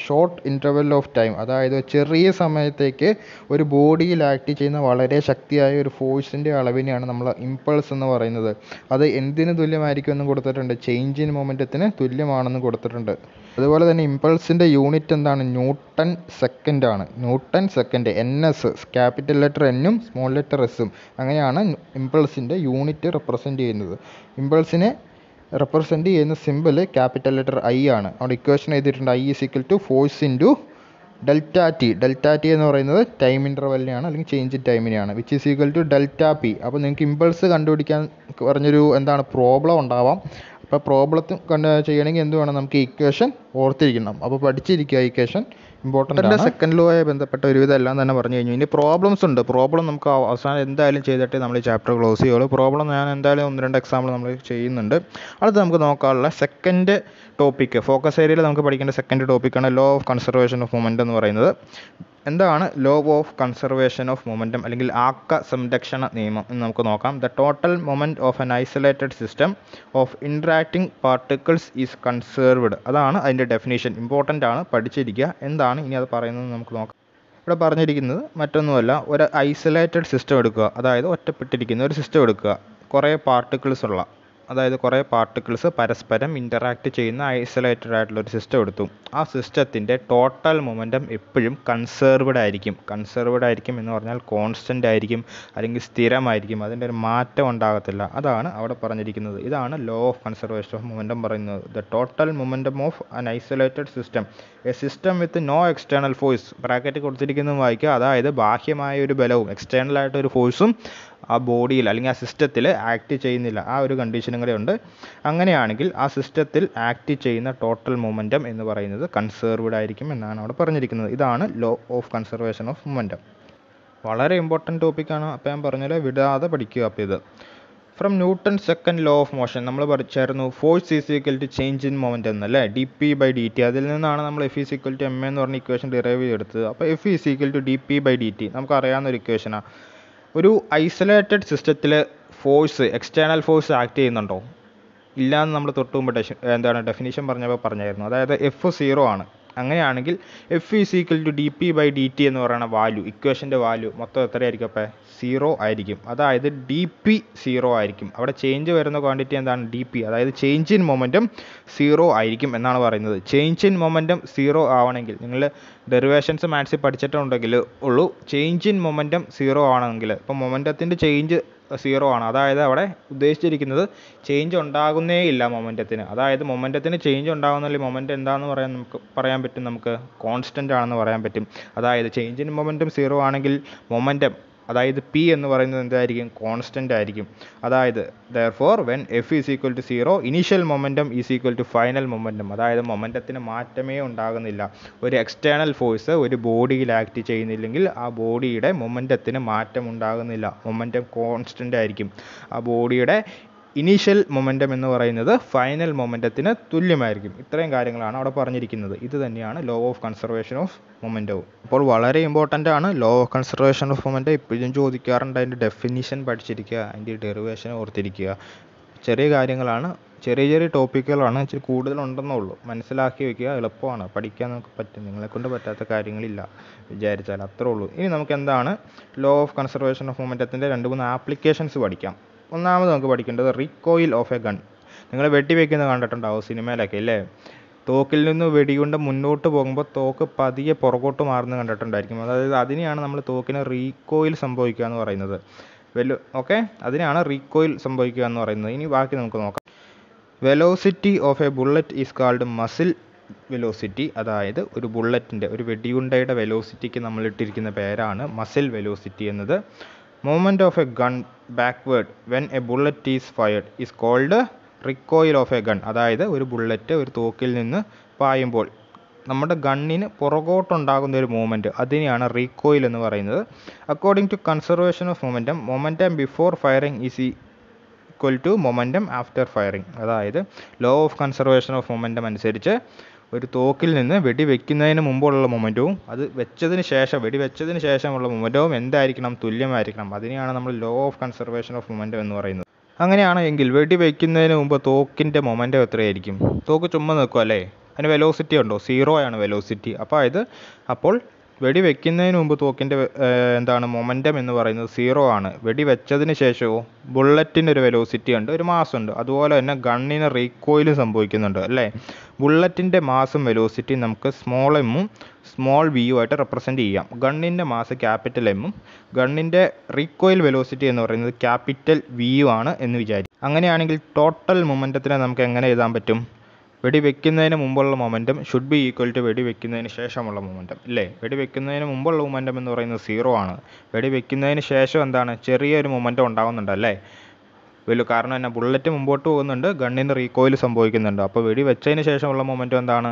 short interval of time അതായത് ചെറിയ സമയത്തേക്ക് ഒരു ബോഡിയിൽ ആക്ട് ചെയ്യുന്ന വളരെ ശക്തിയായ ഒരു ഫോഴ്സിൻ്റെ അളവിനെയാണ് നമ്മൾ ഇമ്പൾസ് എന്ന് പറയുന്നത് അത് എന്തിനു തുല്യമായിരിക്കും എന്ന് കൊടുത്തിട്ടുണ്ട് ചേഞ്ച് ഇൻ മൊമെൻറ്റത്തിന് തുല്യമാണെന്ന് കൊടുത്തിട്ടുണ്ട് അതുപോലെ തന്നെ ഇമ്പൾസിൻ്റെ യൂണിറ്റ് എന്താണ് ന്യൂട്ടൺ സെക്കൻഡ് ആണ് Newton second N S capital letter എന്നും സ്മോൾ ലെറ്റർ എസും അങ്ങനെയാണ് ഇമ്പൾസിൻ്റെ യൂണിറ്റ് റെപ്രസെൻ്റ് ചെയ്യുന്നത് ഇമ്പൾസിനെ റെപ്രസെൻറ്റ് ചെയ്യുന്ന സിമ്പിൾ ക്യാപിറ്റൽ ലെറ്റർ ഐ ആണ് അവിടെ ഇക്വേഷൻ എഴുതിയിട്ടുണ്ട് I is equal to force into delta T delta T എന്ന് പറയുന്നത് ടൈം ഇൻ്റർവെല്ലിനെയാണ് അല്ലെങ്കിൽ ചേഞ്ച് ടൈമിനെയാണ് which is equal to delta P അപ്പോൾ നിങ്ങൾക്ക് ഇമ്പൾസ് കണ്ടുപിടിക്കാൻ പറഞ്ഞൊരു എന്താണ് പ്രോബ്ലം ഉണ്ടാവാം അപ്പോൾ പ്രോബ്ലത്തിൽ കണ്ട് ചെയ്യണമെങ്കിൽ എന്ത് വേണം നമുക്ക് ഇക്വേഷൻ ഓർത്തിരിക്കണം അപ്പോൾ പഠിച്ചിരിക്കുക ഇക്വേഷൻ ഇമ്പോർട്ടൻ്റ് സെക്കൻഡ് ലോ ആയി ബന്ധപ്പെട്ട ഒരുവിധം എല്ലാം തന്നെ പറഞ്ഞു കഴിഞ്ഞു ഇനി പ്രോബ്ലംസ് ഉണ്ട് പ്രോബ്ലം നമുക്ക് അവസാനം എന്തായാലും ചെയ്തിട്ട് നമ്മൾ ഈ ചാപ്റ്റർ ക്ലോസ് ചെയ്യുള്ളൂ പ്രോബ്ലം ഞാൻ എന്തായാലും ഒന്ന് രണ്ട് എക്സാമ്പിൾ നമ്മൾ ചെയ്യുന്നുണ്ട് അടുത്ത നമുക്ക് നോക്കാനുള്ള സെക്കൻഡ് ടോപ്പിക്ക് ഫോക്കസ് ഏരിയയിൽ നമുക്ക് പഠിക്കേണ്ട സെക്കൻഡ് ടോപ്പിക്കാണ് law of conservation of moment എന്ന് പറയുന്നത് എന്താണ് law of conservation of momentum അല്ലെങ്കിൽ ആക്ക സംരക്ഷണ നിയമം എന്ന് നമുക്ക് നോക്കാം the total moment of an isolated system of interacting particles is conserved അതാണ് അതിൻ്റെ ഡെഫിനേഷൻ ഇമ്പോർട്ടൻ്റ് ആണ് പഠിച്ചിരിക്കുക എന്താണ് ഇനി അത് പറയുന്നത് നമുക്ക് നോക്കാം ഇവിടെ പറഞ്ഞിരിക്കുന്നത് മറ്റൊന്നുമല്ല ഒരു ഐസൊലേറ്റഡ് സിസ്റ്റം എടുക്കുക അതായത് ഒറ്റപ്പെട്ടിരിക്കുന്ന ഒരു സിസ്റ്റം എടുക്കുക കുറേ പാർട്ടിക്കിൾസ് ഉള്ള അതായത് കുറേ പാർട്ടിക്കിൾസ് പരസ്പരം ഇൻ്ററാക്റ്റ് ചെയ്യുന്ന ഐസൊലേറ്റഡ് ആയിട്ടുള്ള ഒരു സിസ്റ്റം എടുത്തു ആ സിസ്റ്റത്തിൻ്റെ ടോട്ടൽ മൊമെൻറ്റം എപ്പോഴും കൺസേർവ്ഡ് ആയിരിക്കും കൺസേർവ്ഡ് ആയിരിക്കും എന്ന് പറഞ്ഞാൽ കോൺസ്റ്റൻ്റ് ആയിരിക്കും അല്ലെങ്കിൽ സ്ഥിരമായിരിക്കും അതിൻ്റെ ഒരു മാറ്റം ഉണ്ടാകത്തില്ല അതാണ് അവിടെ പറഞ്ഞിരിക്കുന്നത് ഇതാണ് law of conservation of momentum പറയുന്നത് the total momentum of an isolated system a system with no external force bracket കൊടുത്തിരിക്കുന്നതും വായിക്കുക അതായത് ബാഹ്യമായ ഒരു ബലവും എക്സ്റ്റേണൽ ഒരു ഫോഴ്സും ആ ബോഡിയിൽ അല്ലെങ്കിൽ ആ സിസ്റ്റത്തിൽ ആക്ട് ചെയ്യുന്നില്ല ആ ഒരു കണ്ടീഷനും കൂടെ ഉണ്ട് അങ്ങനെയാണെങ്കിൽ ആ സിസ്റ്റത്തിൽ ആക്ട് ചെയ്യുന്ന ടോട്ടൽ മൊമെൻറ്റം എന്ന് പറയുന്നത് കൺസേർവ്ഡ് ആയിരിക്കും എന്നാണ് അവിടെ പറഞ്ഞിരിക്കുന്നത് ഇതാണ് law of conservation of momentum വളരെ ഇമ്പോർട്ടൻറ്റ് ടോപ്പിക്കാണ് അപ്പോൾ ഞാൻ പറഞ്ഞത് വിടാതെ പഠിക്കുക അപ്പോൾ ഇത് from Newton second law of motion നമ്മൾ പഠിച്ചായിരുന്നു force is equal to change in എന്ന് എന്നല്ലേ D P by D T അതിൽ നിന്നാണ് നമ്മൾ F is equal to M എന്ന് പറഞ്ഞ ഇക്വേഷൻ ഡിറൈവ് ചെയ്തെടുത്തത് അപ്പോൾ F is equal to D P by D T നമുക്കറിയാവുന്ന ഒരു ഇക്വേഷനാണ് ഒരു ഐസൊലേറ്റഡ് സിസ്റ്റത്തിൽ ഫോഴ്സ് എക്സ്റ്റേണൽ ഫോഴ്സ് ആക്ട് ചെയ്യുന്നുണ്ടോ ഇല്ല എന്ന് നമ്മൾ തൊട്ടുമുമ്പ് എന്താണ് ഡെഫിനിഷൻ പറഞ്ഞപ്പോൾ പറഞ്ഞായിരുന്നു അതായത് എഫ് സീറോ ആണ് അങ്ങനെയാണെങ്കിൽ F is equal to D P by D T എന്ന് പറയുന്ന വാല്യൂ ഇക്വേഷൻ്റെ വാല്യൂ മൊത്തം എത്രയായിരിക്കും അപ്പോൾ സീറോ ആയിരിക്കും അതായത് ഡി പി സീറോ ആയിരിക്കും അവിടെ ചേഞ്ച് വരുന്ന ക്വാണ്ടിറ്റി എന്താണ് ഡി പി അതായത് ചേഞ്ച് ഇൻ മൊമെൻറ്റും സീറോ ആയിരിക്കും എന്നാണ് പറയുന്നത് ചേഞ്ച് ഇൻ മൊമെൻറ്റും സീറോ ആവണമെങ്കിൽ നിങ്ങൾ ഡെറിവേഷൻസ് മാത്സിൽ പഠിച്ചിട്ടുണ്ടെങ്കിൽ ഉള്ളൂ ചേഞ്ച് ഇൻ മൊമെൻറ്റും സീറോ ആവണമെങ്കിൽ ഇപ്പോൾ മൊമെൻറ്റത്തിൻ്റെ ചേഞ്ച് സീറോ ആണ് അതായത് അവിടെ ഉദ്ദേശിച്ചിരിക്കുന്നത് ചേഞ്ച് ഉണ്ടാകുന്നേ ഇല്ല മൊമെൻറ്റത്തിന് അതായത് മൊമെൻറ്റത്തിന് ചേഞ്ച് ഉണ്ടാകുന്നില്ല മൊമെൻറ്റ് എന്താണെന്ന് പറയാൻ നമുക്ക് പറയാൻ പറ്റും നമുക്ക് കോൺസ്റ്റൻ്റ് ആണെന്ന് പറയാൻ പറ്റും അതായത് ചേഞ്ചിൻ മൊമൻറ്റും സീറോ ആണെങ്കിൽ മൊമെൻറ്റം അതായത് പി എന്ന് പറയുന്നത് എന്തായിരിക്കും കോൺസ്റ്റൻ്റ് ആയിരിക്കും അതായത് therefore when F is equal to zero initial momentum is equal to final momentum അതായത് മൊമെൻറ്റത്തിന് മാറ്റമേ ഉണ്ടാകുന്നില്ല ഒരു എക്സ്റ്റേണൽ ഫോഴ്സ് ഒരു ബോഡിയിൽ ആക്ട് ചെയ്യുന്നില്ലെങ്കിൽ ആ ബോഡിയുടെ മൊമെൻറ്റത്തിന് മാറ്റം ഉണ്ടാകുന്നില്ല മൊമെൻറ്റം കോൺസ്റ്റൻ്റ് ആയിരിക്കും ആ ബോഡിയുടെ ഇനീഷ്യൽ മൊമെൻറ്റം എന്ന് പറയുന്നത് ഫൈനൽ മൊമെൻറ്റത്തിന് തുല്യമായിരിക്കും ഇത്രയും കാര്യങ്ങളാണ് അവിടെ പറഞ്ഞിരിക്കുന്നത് ഇത് തന്നെയാണ് ലോ ഓഫ് കൺസർവേഷൻ ഓഫ് മൊമെൻറ്റവും അപ്പോൾ വളരെ ഇമ്പോർട്ടൻ്റ് ആണ് law of conservation of moment ഇപ്പോഴും ചോദിക്കാറുണ്ട് അതിൻ്റെ ഡെഫിനിഷൻ പഠിച്ചിരിക്കുക അതിൻ്റെ ഡെറിവേഷൻ ഓർത്തിരിക്കുക ചെറിയ കാര്യങ്ങളാണ് ചെറിയ ചെറിയ ടോപ്പിക്കുകളാണ് ഇച്ചിരി കൂടുതലുണ്ടെന്നേ ഉള്ളൂ മനസ്സിലാക്കി വെക്കുക എളുപ്പമാണ് പഠിക്കാൻ നമുക്ക് പറ്റും നിങ്ങളെക്കൊണ്ട് പറ്റാത്ത കാര്യങ്ങളില്ല വിചാരിച്ചാൽ അത്രേ ഉള്ളൂ ഇനി നമുക്ക് എന്താണ് ലോ ഓഫ് കൺസർവേഷൻ ഓഫ് മൊമെൻറ്റത്തിൻ്റെ രണ്ട് മൂന്ന് ആപ്ലിക്കേഷൻസ് പഠിക്കാം ഒന്നാമത് നമുക്ക് പഠിക്കേണ്ടത് റിക്കോയിൽ ഓഫ് എ ഗൺ നിങ്ങൾ വെട്ടിവെക്കുന്നത് കണ്ടിട്ടുണ്ടാവും സിനിമയിലൊക്കെ അല്ലേ തോക്കിൽ നിന്ന് വെടികൊണ്ട് മുന്നോട്ട് പോകുമ്പോൾ തോക്ക് പതിയെ പുറകോട്ട് മാറുന്നത് കണ്ടിട്ടുണ്ടായിരിക്കും അതായത് അതിനെയാണ് നമ്മൾ തോക്കിന് റീകോയിൽ സംഭവിക്കുക എന്ന് പറയുന്നത് വെല്ലു ഓക്കെ അതിനാണ് റീകോയിൽ സംഭവിക്കുക എന്ന് പറയുന്നത് ഇനി ബാക്കി നമുക്ക് നോക്കാം velocity of a bullet is called muzzle velocity അതായത് ഒരു ബുള്ളറ്റിൻ്റെ ഒരു വെടിയുണ്ടയുടെ വെലോസിറ്റിക്ക് നമ്മൾ ഇട്ടിരിക്കുന്ന പേരാണ് മസിൽ വെലോസിറ്റി എന്നത് movement of a gun backward when a bullet is fired is called recoil of a gun അതായത് ഒരു ബുള്ളറ്റ് ഒരു തോക്കിൽ നിന്ന് പായുമ്പോൾ നമ്മുടെ ഗണ്ണിന് പുറകോട്ടുണ്ടാകുന്ന ഒരു മൂവ്മെൻറ്റ് അതിനെയാണ് റീക്കോയിൽ എന്ന് പറയുന്നത് according to conservation of momentum momentum before firing is equal to momentum after firing അതായത് law of conservation of momentum അനുസരിച്ച് ഒരു തോക്കിൽ നിന്ന് വെടിവെക്കുന്നതിന് മുമ്പുള്ള മൊമെൻറ്റവും അത് വെച്ചതിന് ശേഷം വെടിവെച്ചതിന് ശേഷമുള്ള മൊമെൻറ്റവും എന്തായിരിക്കണം തുല്യമായിരിക്കണം അതിനെയാണ് നമ്മൾ law of conservation of momentum എന്ന് പറയുന്നത് അങ്ങനെയാണ് എങ്കിൽ വെടിവെക്കുന്നതിന് മുമ്പ് തോക്കിൻ്റെ മൊമെൻറ്റം എത്രയായിരിക്കും തോക്ക് ചുമ്മാ നിൽക്കും അല്ലേ അതിന് വെലോസിറ്റി ഉണ്ടോ സീറോ ആണ് വെലോസിറ്റി അപ്പോൾ ഇത് അപ്പോൾ വെടി വെക്കുന്നതിന് മുമ്പ് തോക്കിൻ്റെ എന്താണ് മൊമൻറ്റം എന്ന് പറയുന്നത് സീറോ ആണ് വെടി വെച്ചതിന് ശേഷവും ബുള്ളറ്റിന് ഒരു വെലോസിറ്റി ഉണ്ട് ഒരു മാസ് ഉണ്ട് അതുപോലെ തന്നെ ഗണ്ണിന് റീക്കോയിൽ സംഭവിക്കുന്നുണ്ട് അല്ലേ ബുള്ളറ്റിൻ്റെ മാസും വെലോസിറ്റിയും നമുക്ക് സ്മോൾ എമ്മും സ്മോൾ വിയു ആയിട്ട് റെപ്രസെൻ്റ് ചെയ്യാം ഗണ്ണിൻ്റെ മാസ് ക്യാപിറ്റൽ എമ്മും ഗണ്ണിൻ്റെ റീകോയിൽ വെലോസിറ്റി എന്ന് പറയുന്നത് ക്യാപിറ്റൽ വിയു ആണ് എന്ന് വിചാരിക്കും അങ്ങനെയാണെങ്കിൽ ടോട്ടൽ മൊമെൻറ്റത്തിനെ നമുക്ക് എങ്ങനെ എഴുതാൻ പറ്റും വെടിവെക്കുന്നതിന് മുമ്പുള്ള momentum should be equal to വെടിവെക്കുന്നതിന് ശേഷമുള്ള മൊമെൻറ്റം ഇല്ലേ വെടിവെക്കുന്നതിന് മുമ്പുള്ള മൊമെൻറ്റം എന്ന് പറയുന്നത് സീറോ ആണ് വെടിവെക്കുന്നതിന് ശേഷം എന്താണ് ചെറിയൊരു മൊമെൻറ്റം ഉണ്ടാകുന്നുണ്ട് അല്ലേ വലിയ കാരണം എന്നാ ബുള്ളറ്റ് മുമ്പോട്ട് പോകുന്നുണ്ട് ഗണ്ണിന് റീകോയിൽ സംഭവിക്കുന്നുണ്ട് അപ്പോൾ വെടി വെച്ചതിന് ശേഷമുള്ള മൊമെൻറ്റം എന്താണ്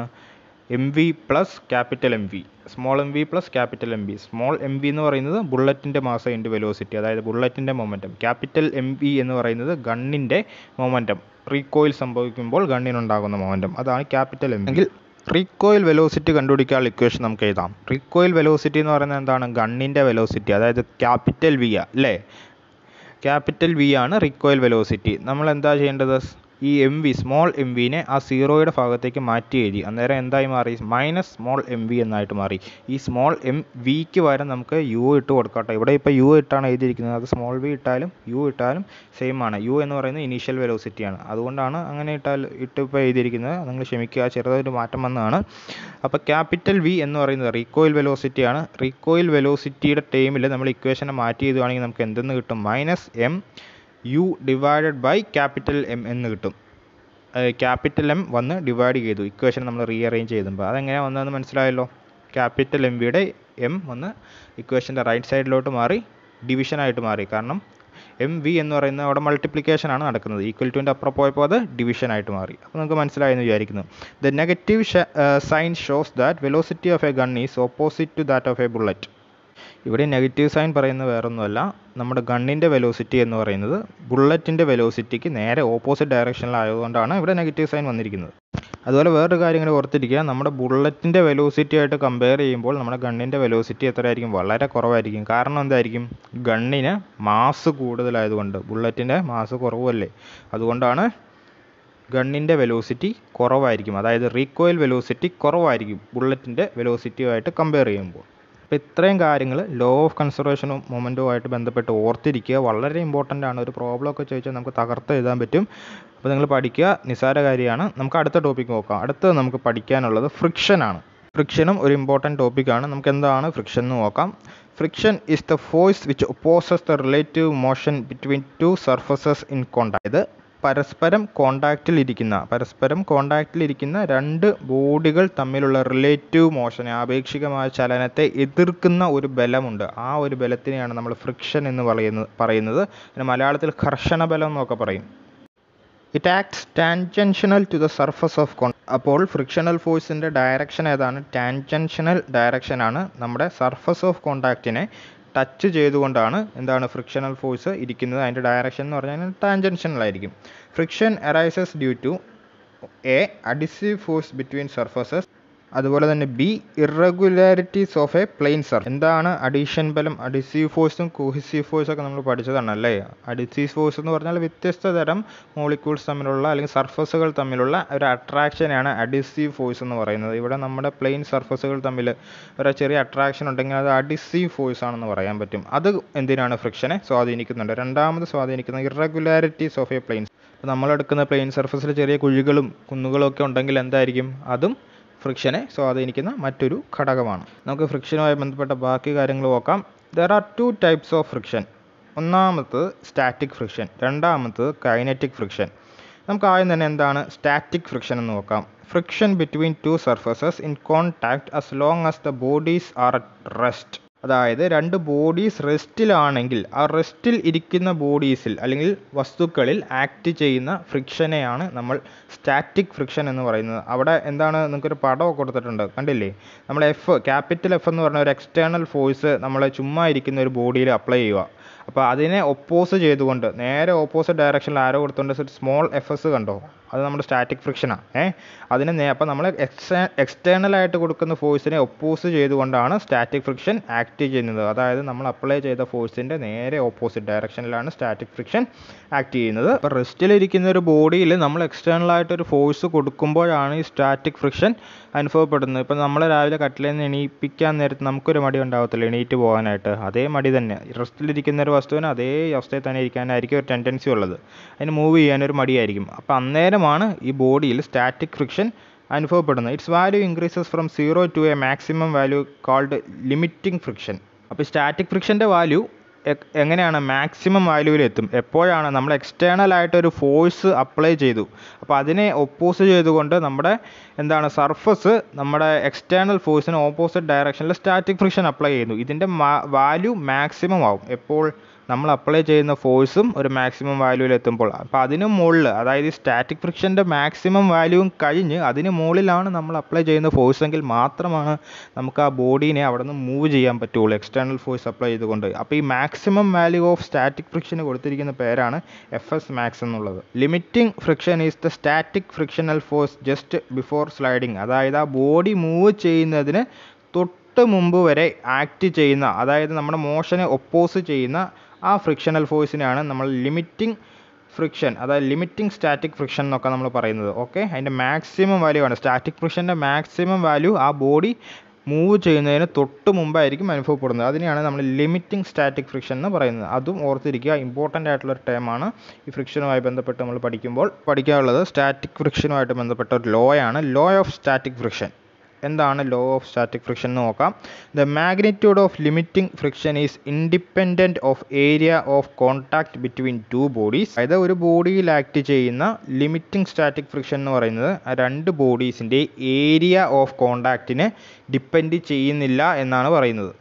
M V plus capital M V small M V plus capital M V small M V എന്ന് പറയുന്നത് ബുള്ളറ്റിൻ്റെ മാസം ഇൻഡ് വെലോസിറ്റി അതായത് ബുള്ളറ്റിൻ്റെ മൊമെൻറ്റം ക്യാപിറ്റൽ എം വി എന്ന് പറയുന്നത് ഗണ്ണിൻ്റെ മൊമെൻറ്റം റീകോയിൽ സംഭവിക്കുമ്പോൾ ഗണ്ണിനുണ്ടാകുന്ന മൊമെൻറ്റം അതാണ് ക്യാപിറ്റൽ എം എങ്കിൽ റീകോയിൽ വെലോസിറ്റി കണ്ടുപിടിക്കാനുള്ള ഇക്വേഷൻ നമുക്ക് എഴുതാം റീകോയിൽ വെലോസിറ്റി എന്ന് പറയുന്നത് എന്താണ് ഗണ്ണിൻ്റെ വെലോസിറ്റി അതായത് ക്യാപിറ്റൽ വി അല്ലേ ക്യാപിറ്റൽ വി ആണ് റീകോയിൽ വെലോസിറ്റി നമ്മൾ എന്താ ചെയ്യേണ്ടത് ഈ എം വി സ്മോൾ എം വിനെ ആ സീറോയുടെ ഭാഗത്തേക്ക് മാറ്റി എഴുതി അന്നേരം എന്തായി മാറി മൈനസ് സ്മോൾ എം വി എന്നായിട്ട് മാറി ഈ സ്മോൾ എം വിക്ക് പകരം നമുക്ക് യു ഇട്ട് കൊടുക്കട്ടെ ഇവിടെ ഇപ്പോൾ യു ഇട്ടാണ് എഴുതിയിരിക്കുന്നത് അത് സ്മോൾ വി ഇട്ടാലും യു ഇട്ടാലും സെയിം ആണ് യു എന്ന് പറയുന്നത് ഇനീഷ്യൽ വെലോസിറ്റിയാണ് അതുകൊണ്ടാണ് അങ്ങനെ ഇട്ടാൽ ഇട്ട് ഇപ്പോൾ എഴുതിയിരിക്കുന്നത് നിങ്ങൾ ക്ഷമിക്കുക ചെറുതൊരു മാറ്റം വന്നതാണ് അപ്പോൾ ക്യാപിറ്റൽ വി എന്ന് പറയുന്നത് റീക്കോയിൽ വെലോസിറ്റിയാണ് റീക്കോയിൽ വെലോസിറ്റിയുടെ ടൈമിൽ നമ്മൾ ഇക്വേഷനെ മാറ്റി എഴുതുകയാണെങ്കിൽ നമുക്ക് എന്തെന്ന് കിട്ടും minus M U divided by capital M എന്ന് കിട്ടും ക്യാപിറ്റൽ എം വന്ന് ഡിവൈഡ് ചെയ്തു ഇക്വേഷൻ നമ്മൾ റീഅറേഞ്ച് ചെയ്തുമ്പോൾ അതെങ്ങനെ വന്നതെന്ന് മനസ്സിലായല്ലോ ക്യാപിറ്റൽ എം വിയുടെ എം വന്ന് ഇക്വേഷൻ്റെ റൈറ്റ് സൈഡിലോട്ട് മാറി ഡിവിഷനായിട്ട് മാറി കാരണം എം വി എന്ന് പറയുന്നത് അവിടെ മൾട്ടിപ്ലിക്കേഷൻ ആണ് നടക്കുന്നത് ഈക്വൽ ടുവിൻ്റെ അപ്പുറം പോയപ്പോൾ അത് ഡിവിഷനായിട്ട് ആയിട്ട് മാറി അപ്പോൾ നിങ്ങൾക്ക് മനസ്സിലായെന്ന് വിചാരിക്കുന്നു the negative sign shows that velocity of a gun is opposite to that of a bullet ഇവിടെ നെഗറ്റീവ് സൈൻ പറയുന്നത് വേറൊന്നുമല്ല നമ്മുടെ ഗണ്ണിൻ്റെ വെലോസിറ്റി എന്ന് പറയുന്നത് ബുള്ളറ്റിൻ്റെ വെലോസിറ്റിക്ക് നേരെ ഓപ്പോസിറ്റ് ഡയറക്ഷനിലായതുകൊണ്ടാണ് ഇവിടെ നെഗറ്റീവ് സൈൻ വന്നിരിക്കുന്നത് അതുപോലെ വേറൊരു കാര്യം കൂടെ ഓർത്തിരിക്കുക നമ്മുടെ ബുള്ളറ്റിൻ്റെ വെലോസിറ്റി ആയിട്ട് കമ്പയർ ചെയ്യുമ്പോൾ നമ്മുടെ ഗണ്ണിൻ്റെ വെലോസിറ്റി എത്രയായിരിക്കും വളരെ കുറവായിരിക്കും കാരണം എന്തായിരിക്കും ഗണ്ണിന് മാസ് കൂടുതലായതുകൊണ്ട് ബുള്ളറ്റിൻ്റെ മാസ് കുറവല്ലേ അതുകൊണ്ടാണ് ഗണ്ണിൻ്റെ വെലോസിറ്റി കുറവായിരിക്കും അതായത് റീക്കോയിൽ വെലോസിറ്റി കുറവായിരിക്കും ബുള്ളറ്റിൻ്റെ വെലോസിറ്റിയുമായിട്ട് കമ്പയർ ചെയ്യുമ്പോൾ അപ്പോൾ ഇത്രയും കാര്യങ്ങൾ ലോ ഓഫ് കൺസർവേഷനും മൊമെൻറ്റുമായിട്ട് ബന്ധപ്പെട്ട് ഓർത്തിരിക്കുക വളരെ ഇമ്പോർട്ടൻ്റ് ആണ് ഒരു പ്രോബ്ലം ഒക്കെ ചോദിച്ചാൽ നമുക്ക് തകർത്ത് എഴുതാൻ പറ്റും അപ്പോൾ നിങ്ങൾ പഠിക്കുക നിസാര കാര്യമാണ് നമുക്ക് അടുത്ത ടോപ്പിക്ക് നോക്കാം അടുത്തത് നമുക്ക് പഠിക്കാനുള്ളത് ഫ്രിക്ഷനാണ് ഫ്രിക്ഷനും ഒരു ഇമ്പോർട്ടൻറ്റ് ടോപ്പിക്കാണ് നമുക്ക് എന്താണ് ഫ്രിക്ഷൻ എന്ന് നോക്കാം friction is the force which opposes the relative motion between two surfaces in contact ഇത് പരസ്പരം കോൺടാക്റ്റിലിരിക്കുന്ന പരസ്പരം കോൺടാക്റ്റിലിരിക്കുന്ന രണ്ട് ബോഡികൾ തമ്മിലുള്ള റിലേറ്റീവ് മോഷൻ ആപേക്ഷികമായ ചലനത്തെ എതിർക്കുന്ന ഒരു ബലമുണ്ട് ആ ഒരു ബലത്തിനെയാണ് നമ്മൾ ഫ്രിക്ഷൻ എന്ന് പറയുന്നത് പറയുന്നത് പിന്നെ മലയാളത്തിൽ കർഷണ ബലം എന്നൊക്കെ പറയും it acts tangential to the surface of കോൺ അപ്പോൾ ഫ്രിക്ഷണൽ ഫോഴ്സിൻ്റെ ഡയറക്ഷൻ ഏതാണ് ടാൻജൻഷണൽ ഡയറക്ഷനാണ് നമ്മുടെ സർഫസ് ഓഫ് കോണ്ടാക്റ്റിനെ ടച്ച് ചെയ്തുകൊണ്ടാണ് എന്താണ് ഫ്രിക്ഷണൽ ഫോഴ്സ് ഇരിക്കുന്നത് അതിൻ്റെ ഡയറക്ഷൻ എന്ന് പറഞ്ഞാൽ ടാൻജൻഷനലായിരിക്കും friction arises due to a adhesive force between surfaces അതുപോലെ തന്നെ by irregularities of a plane സർ എന്താണ് അഡീഷൻ ബലം അഡിസീവ് ഫോഴ്സും കോഹിസീവ് ഫോഴ്സും ഒക്കെ നമ്മൾ പഠിച്ചതാണല്ലേ അഡിസീവ് ഫോഴ്സ് എന്ന് പറഞ്ഞാൽ വ്യത്യസ്ത തരം മോളിക്യൂൾസ് തമ്മിലുള്ള അല്ലെങ്കിൽ സർഫസുകൾ തമ്മിലുള്ള ഒരു അട്രാക്ഷനാണ് അഡിസീവ് ഫോഴ്സ് എന്ന് പറയുന്നത് ഇവിടെ നമ്മുടെ പ്ലെയിൻ സർഫസുകൾ തമ്മിൽ ഒരു ചെറിയ അട്രാക്ഷൻ ഉണ്ടെങ്കിൽ അത് അഡിസീവ് ഫോഴ്സ് ആണെന്ന് പറയാൻ പറ്റും അത് എന്തിനാണ് ഫ്രിക്ഷനെ സ്വാധീനിക്കുന്നുണ്ട് രണ്ടാമത് സ്വാധീനിക്കുന്നത് ഇറഗുലാരിറ്റീസ് ഓഫ് എ പ്ലെയിൻസ് നമ്മൾ എടുക്കുന്ന പ്ലെയിൻ സർഫസിൽ ചെറിയ കുഴികളും കുന്നുകളും ഒക്കെ ഉണ്ടെങ്കിൽ എന്തായിരിക്കും അതും ഫ്രിക്ഷനെ സ്വാധീനിക്കുന്ന മറ്റൊരു ഘടകമാണ് നമുക്ക് ഫ്രിക്ഷനുമായി ബന്ധപ്പെട്ട ബാക്കി കാര്യങ്ങൾ നോക്കാം there are two types of friction ഒന്നാമത്തത് സ്റ്റാറ്റിക് ഫ്രിക്ഷൻ രണ്ടാമത്തത് കൈനറ്റിക് ഫ്രിക്ഷൻ നമുക്ക് ആദ്യം തന്നെ എന്താണ് സ്റ്റാറ്റിക് ഫ്രിക്ഷൻ എന്ന് നോക്കാം friction between two surfaces in contact as long as the bodies are at rest അതായത് രണ്ട് ബോഡീസ് റെസ്റ്റിലാണെങ്കിൽ ആ റെസ്റ്റിൽ ഇരിക്കുന്ന ബോഡീസിൽ അല്ലെങ്കിൽ വസ്തുക്കളിൽ ആക്ട് ചെയ്യുന്ന ഫ്രിക്ഷനെയാണ് നമ്മൾ സ്റ്റാറ്റിക് ഫ്രിക്ഷൻ എന്ന് പറയുന്നത് അവിടെ എന്താണ് നിങ്ങൾക്കൊരു പടമൊക്കെ കൊടുത്തിട്ടുണ്ട് കണ്ടില്ലേ നമ്മൾ എഫ് ക്യാപിറ്റൽ എഫ് എന്ന് പറഞ്ഞ ഒരു എക്സ്റ്റേണൽ ഫോഴ്സ് നമ്മൾ ചുമ്മാ ഇരിക്കുന്ന ഒരു ബോഡിയിൽ അപ്ലൈ ചെയ്യുക അപ്പോൾ അതിനെ ഒപ്പോസ് ചെയ്തുകൊണ്ട് നേരെ ഓപ്പോസിറ്റ് ഡയറക്ഷനിൽ ആരോ കൊടുത്തുകൊണ്ട് സ്മോൾ എഫ് എസ് കണ്ടോ അത് നമ്മുടെ സ്റ്റാറ്റിക് ഫ്രിക്ഷനാണ് ഏഹ് അതിനെ നേ അപ്പോൾ നമ്മൾ എക്സ്റ്റേ എക്സ്റ്റേണലായിട്ട് കൊടുക്കുന്ന ഫോഴ്സിനെ ഒപ്പോസ് ചെയ്തുകൊണ്ടാണ് സ്റ്റാറ്റിക് ഫ്രിക്ഷൻ ആക്ട് ചെയ്യുന്നത് അതായത് നമ്മൾ അപ്ലൈ ചെയ്ത ഫോഴ്സിൻ്റെ നേരെ ഓപ്പോസിറ്റ് ഡയറക്ഷനിലാണ് സ്റ്റാറ്റിക് ഫ്രിക്ഷൻ ആക്ട് ചെയ്യുന്നത് അപ്പോൾ റെസ്റ്റിലിരിക്കുന്ന ഒരു ബോഡിയിൽ നമ്മൾ എക്സ്റ്റേണലായിട്ട് ഒരു ഫോഴ്സ് കൊടുക്കുമ്പോഴാണ് ഈ സ്റ്റാറ്റിക് ഫ്രിക്ഷൻ അനുഭവപ്പെടുന്നത് ഇപ്പോൾ നമ്മൾ രാവിലെ കട്ടിലിൽ നിന്ന് എണീപ്പിക്കാൻ നേരത്ത് നമുക്കൊരു മടി ഉണ്ടാകത്തില്ല എണീറ്റ് പോകാനായിട്ട് അതേ മടി തന്നെ റെസ്റ്റിലിരിക്കുന്ന ഒരു വസ്തുവിന് അതേ അവസ്ഥയിൽ തന്നെ ഇരിക്കാനായിരിക്കും ഒരു ടെൻഡൻസി ഉള്ളത് അതിന് മൂവ് ചെയ്യാനൊരു മടിയായിരിക്കും അപ്പോൾ അന്നേരമാണ് ഈ ബോഡിയിൽ സ്റ്റാറ്റിക് ഫ്രിക്ഷൻ അനുഭവപ്പെടുന്നത് its value increases from zero to a maximum value called limiting friction അപ്പോൾ സ്റ്റാറ്റിക് ഫ്രിക്ഷൻ്റെ വാല്യൂ എങ്ങനെയാണ് മാക്സിമം എത്തും എപ്പോഴാണ് നമ്മൾ എക്സ്റ്റേണൽ ആയിട്ട് ഒരു ഫോഴ്സ് അപ്ലൈ ചെയ്തു അപ്പോൾ അതിനെ ഒപ്പോസ് ചെയ്തുകൊണ്ട് നമ്മുടെ എന്താണ് സർഫസ് നമ്മുടെ എക്സ്റ്റേണൽ ഫോഴ്സിന് ഓപ്പോസിറ്റ് ഡയറക്ഷനിൽ സ്റ്റാറ്റിക് ഫ്രിക്ഷൻ അപ്ലൈ ചെയ്യുന്നു ഇതിൻ്റെ വാല്യൂ മാക്സിമം ആവും എപ്പോൾ നമ്മൾ അപ്ലൈ ചെയ്യുന്ന ഫോഴ്സും ഒരു മാക്സിമം വാല്യൂവിൽ എത്തുമ്പോൾ അപ്പോൾ അതിന് മുകളിൽ അതായത് സ്റ്റാറ്റിക് ഫ്രിക്ഷൻ്റെ മാക്സിമം വാല്യൂവും കഴിഞ്ഞ് അതിന് മുകളിലാണ് നമ്മൾ അപ്ലൈ ചെയ്യുന്ന ഫോഴ്സ് എങ്കിൽ മാത്രമാണ് നമുക്ക് ആ ബോഡീനെ അവിടെ നിന്ന് മൂവ് ചെയ്യാൻ പറ്റുള്ളൂ എക്സ്റ്റേണൽ ഫോഴ്സ് അപ്ലൈ ചെയ്തുകൊണ്ട് അപ്പോൾ ഈ മാക്സിമം വാല്യൂ ഓഫ് സ്റ്റാറ്റിക് ഫ്രിക്ഷന് കൊടുത്തിരിക്കുന്ന പേരാണ് എഫ് എസ് മാക്സ് എന്നുള്ളത് limiting friction is the static frictional force just before sliding അതായത് ആ ബോഡി മൂവ് ചെയ്യുന്നതിന് തൊട്ട് മുമ്പ് വരെ ആക്ട് ചെയ്യുന്ന അതായത് നമ്മുടെ മോഷനെ ഒപ്പോസ് ചെയ്യുന്ന ആ ഫ്രിക്ഷണൽ ഫോഴ്സിനെയാണ് നമ്മൾ ലിമിറ്റിംഗ് ഫ്രിക്ഷൻ അതായത് ലിമിറ്റിംഗ് സ്റ്റാറ്റിക് ഫ്രിക്ഷൻ എന്നൊക്കെ നമ്മൾ പറയുന്നത് ഓക്കെ അതിൻ്റെ മാക്സിമം വാല്യൂ ആണ് സ്റ്റാറ്റിക് ഫ്രിക്ഷൻ്റെ മാക്സിമം വാല്യൂ ആ ബോഡി മൂവ് ചെയ്യുന്നതിന് തൊട്ട് മുമ്പായിരിക്കും അനുഭവപ്പെടുന്നത് അതിനെയാണ് നമ്മൾ ലിമിറ്റിംഗ് സ്റ്റാറ്റിക് ഫ്രിക്ഷൻ എന്ന് പറയുന്നത് അതും ഓർത്തിരിക്കുക ഇമ്പോർട്ടൻ്റ് ആയിട്ടുള്ള ഒരു ആണ് ഈ ഫ്രിക്ഷനുമായി ബന്ധപ്പെട്ട് നമ്മൾ പഠിക്കുമ്പോൾ പഠിക്കാനുള്ളത് സ്റ്റാറ്റിക് ഫ്രിക്ഷനുമായിട്ട് ബന്ധപ്പെട്ട ഒരു ലോയാണ് ലോ ഓഫ് സ്റ്റാറ്റിക് ഫ്രിക്ഷൻ എന്താണ് ലോ ഓഫ് സ്റ്റാറ്റിക് ഫ്രിക്ഷൻ എന്ന് നോക്കാം the magnitude of limiting friction is independent of area of contact between two bodies അതായത് ഒരു ബോഡിയിൽ ആക്ട് ചെയ്യുന്ന ലിമിറ്റിംഗ് സ്റ്റാറ്റിക് ഫ്രിക്ഷൻ എന്ന് പറയുന്നത് രണ്ട് ബോഡീസിൻ്റെ ഏരിയ ഓഫ് കോൺടാക്റ്റിനെ ഡിപ്പെൻഡ് ചെയ്യുന്നില്ല എന്നാണ് പറയുന്നത്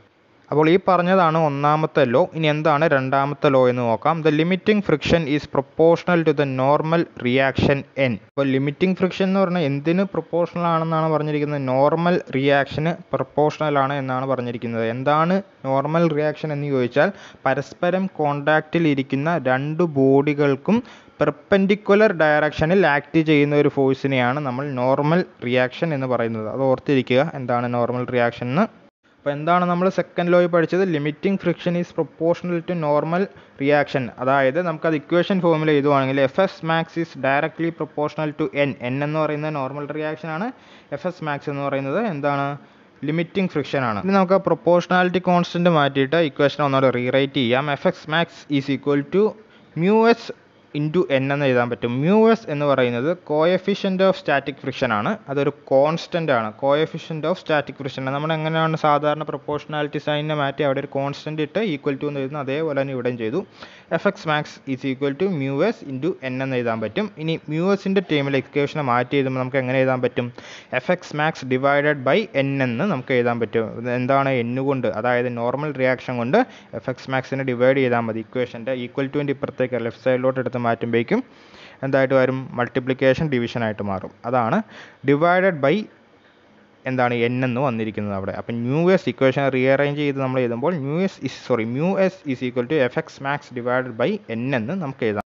അപ്പോൾ ഈ പറഞ്ഞതാണ് ഒന്നാമത്തെ ലോ ഇനി എന്താണ് രണ്ടാമത്തെ ലോ എന്ന് നോക്കാം the limiting friction is proportional to the normal reaction N അപ്പോൾ ലിമിറ്റിംഗ് ഫ്രിക്ഷൻ എന്ന് പറഞ്ഞാൽ എന്തിന് പ്രൊപ്പോർഷണൽ ആണെന്നാണ് പറഞ്ഞിരിക്കുന്നത് നോർമൽ റിയാക്ഷന് പ്രൊപ്പോർഷണൽ ആണ് എന്നാണ് പറഞ്ഞിരിക്കുന്നത് എന്താണ് നോർമൽ റിയാക്ഷൻ എന്ന് ചോദിച്ചാൽ പരസ്പരം കോണ്ടാക്റ്റിൽ ഇരിക്കുന്ന രണ്ട് ബോഡികൾക്കും പെർപ്പൻഡിക്കുലർ ഡയറക്ഷനിൽ ആക്ട് ചെയ്യുന്ന ഒരു ഫോഴ്സിനെയാണ് നമ്മൾ നോർമൽ റിയാക്ഷൻ എന്ന് പറയുന്നത് അത് ഓർത്തിരിക്കുക എന്താണ് നോർമൽ റിയാക്ഷൻ എന്ന് അപ്പോൾ എന്താണ് നമ്മൾ സെക്കൻഡ് ലോയിൽ പഠിച്ചത് limiting friction is proportional to normal reaction അതായത് നമുക്കത് ഇക്വേഷൻ ഫോമിൽ എഴുതുവാണെങ്കിൽ F S max is directly proportional to N N എന്ന് പറയുന്നത് നോർമൽ റിയാക്ഷൻ ആണ് എഫ് എസ് മാക്സ് എന്ന് പറയുന്നത് എന്താണ് ലിമിറ്റിംഗ് ഫ്രിക്ഷൻ ആണ് ഇനി നമുക്ക് പ്രൊപ്പോർഷണാലിറ്റി കോൺസ്റ്റൻറ്റ് മാറ്റിയിട്ട് ഇക്വേഷൻ ഒന്നുകൂടെ റീറൈറ്റ് ചെയ്യാം F X max is equal to mu S into N എന്ന് എഴുതാൻ പറ്റും മ്യൂ എസ് എന്ന് പറയുന്നത് കോയഫിഷ്യൻ്റ് ഓഫ് സ്റ്റാറ്റിക് ഫ്രിക്ഷൻ ആണ് അതൊരു കോൺസ്റ്റൻ്റ് ആണ് കോയഫിഷ്യൻ്റ് ഓഫ് സ്റ്റാറ്റിക് ഫ്രിക്ഷൻ നമ്മൾ എങ്ങനെയാണ് സാധാരണ പ്രൊപ്പോർഷണാലിറ്റി സൈനിനെ മാറ്റി അവിടെ ഒരു കോൺസ്റ്റൻ്റ് ഇട്ട് ഈക്വൽ ടു എന്ന് എഴുതുന്നത് അതേപോലെ തന്നെ ഇവിടെയും ചെയ്തു F X max is equal to mu S into N എന്ന് എഴുതാൻ പറ്റും ഇനി മ്യൂ എസിൻ്റെ ടേമിൽ എക്സ്കേഷനെ മാറ്റി എഴുതുമ്പോൾ നമുക്ക് എങ്ങനെ എഴുതാൻ പറ്റും F X max divided by N എന്ന് നമുക്ക് എഴുതാൻ പറ്റും എന്താണ് എൻ കൊണ്ട് അതായത് നോർമൽ റിയാക്ഷൻ കൊണ്ട് എഫ് എക്സ് മാക്സിനെ ഡിവൈഡ് ചെയ്താൽ മതി ഇക്വേഷൻ്റെ ഈക്വൽ ടുവിൻ്റെ ഇപ്പുറത്തേക്ക് ലെഫ്റ്റ് സൈഡിലോട്ട് എടുത്ത് മാറ്റുമ്പോഴേക്കും എന്തായിട്ട് വരും മൾട്ടിപ്ലിക്കേഷൻ ഡിവിഷൻ ആയിട്ട് മാറും അതാണ് ഡിവൈഡഡ് ബൈ എന്താണ് എൻ എന്ന് വന്നിരിക്കുന്നത് അവിടെ അപ്പം ന്യൂ എസ് ഇക്വേഷൻ റീഅറേഞ്ച് ചെയ്ത് നമ്മൾ എഴുതുമ്പോൾ mu S is sorry mu S is equal to F X max divided by N എന്ന് നമുക്ക് എഴുതാം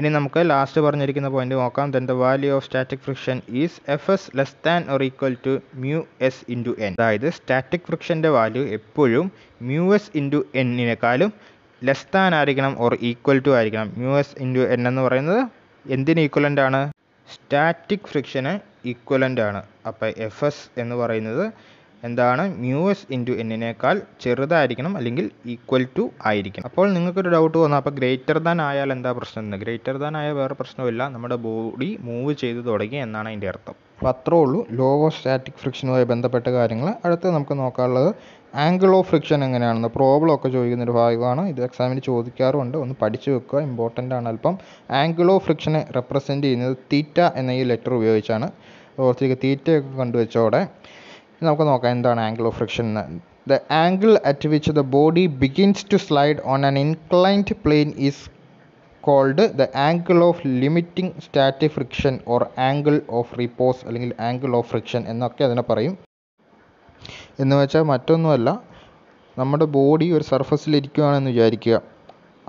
ഇനി നമുക്ക് ലാസ്റ്റ് പറഞ്ഞിരിക്കുന്ന പോയിന്റ് നോക്കാം then the value of static friction is F S less than or equal to mu S into N അതായത് static ഫ്രിക്ഷൻ്റെ value എപ്പോഴും മ്യൂ എസ് ഇൻറ്റു എന്നിനേക്കാളും ലെസ് താൻ ആയിരിക്കണം ഓർ ഈക്വൽ ടു ആയിരിക്കണം മ്യൂ എസ് ഇൻറ്റു എൻ എന്ന് പറയുന്നത് എന്തിന് equivalent ആണ് സ്റ്റാറ്റിക് ഫ്രിക്ഷന് ഈക്വലൻ്റ് ആണ് അപ്പോൾ എഫ് എസ് എന്ന് പറയുന്നത് എന്താണ് മ്യൂ എസ് ഇൻറ്റു എന്നിനേക്കാൾ ചെറുതായിരിക്കണം അല്ലെങ്കിൽ ഈക്വൽ ടു ആയിരിക്കണം അപ്പോൾ നിങ്ങൾക്കൊരു ഡൗട്ട് വന്നു അപ്പോൾ ഗ്രേറ്റർ ദാൻ ആയാൽ എന്താ പ്രശ്നം എന്ന് ഗ്രേറ്റർ ദാൻ ആയ വേറെ പ്രശ്നമില്ല നമ്മുടെ ബോഡി മൂവ് ചെയ്ത് തുടങ്ങി എന്നാണ് അതിൻ്റെ അർത്ഥം അപ്പോൾ അത്രേ ഉള്ളൂ സ്റ്റാറ്റിക് ഫ്രിക്ഷനുമായി ബന്ധപ്പെട്ട കാര്യങ്ങൾ അടുത്ത നമുക്ക് നോക്കാനുള്ളത് ആംഗിൾ ഓഫ് ഫ്രിക്ഷൻ എങ്ങനെയാണെന്ന് പ്രോബ്ലം ഒക്കെ ചോദിക്കുന്ന ഒരു ഭാഗമാണ് ഇത് എക്സാമിന് ചോദിക്കാറുമുണ്ട് ഒന്ന് പഠിച്ചു വെക്കുക ഇമ്പോർട്ടൻ്റ് ആണ് അല്പം ആംഗിൾ ഓഫ് ഫ്രിക്ഷനെ റെപ്രസെൻ്റ് ചെയ്യുന്നത് തീറ്റ എന്ന ഈ ലെറ്റർ ഉപയോഗിച്ചാണ് ഓർത്തിരിക്കുക തീറ്റയൊക്കെ കണ്ടുവച്ചോടെ നമുക്ക് നോക്കാം എന്താണ് ആംഗിൾ ഓഫ് ഫ്രിക്ഷൻ എന്ന് the angle at which the body begins to slide on an inclined plane is called the angle of limiting static friction or angle of repose അല്ലെങ്കിൽ ആംഗിൾ ഓഫ് ഫ്രിക്ഷൻ എന്നൊക്കെ അതിനെ പറയും എന്ന് വെച്ചാൽ മറ്റൊന്നുമല്ല നമ്മുടെ body ഒരു സർഫസിൽ ഇരിക്കുകയാണെന്ന് വിചാരിക്കുക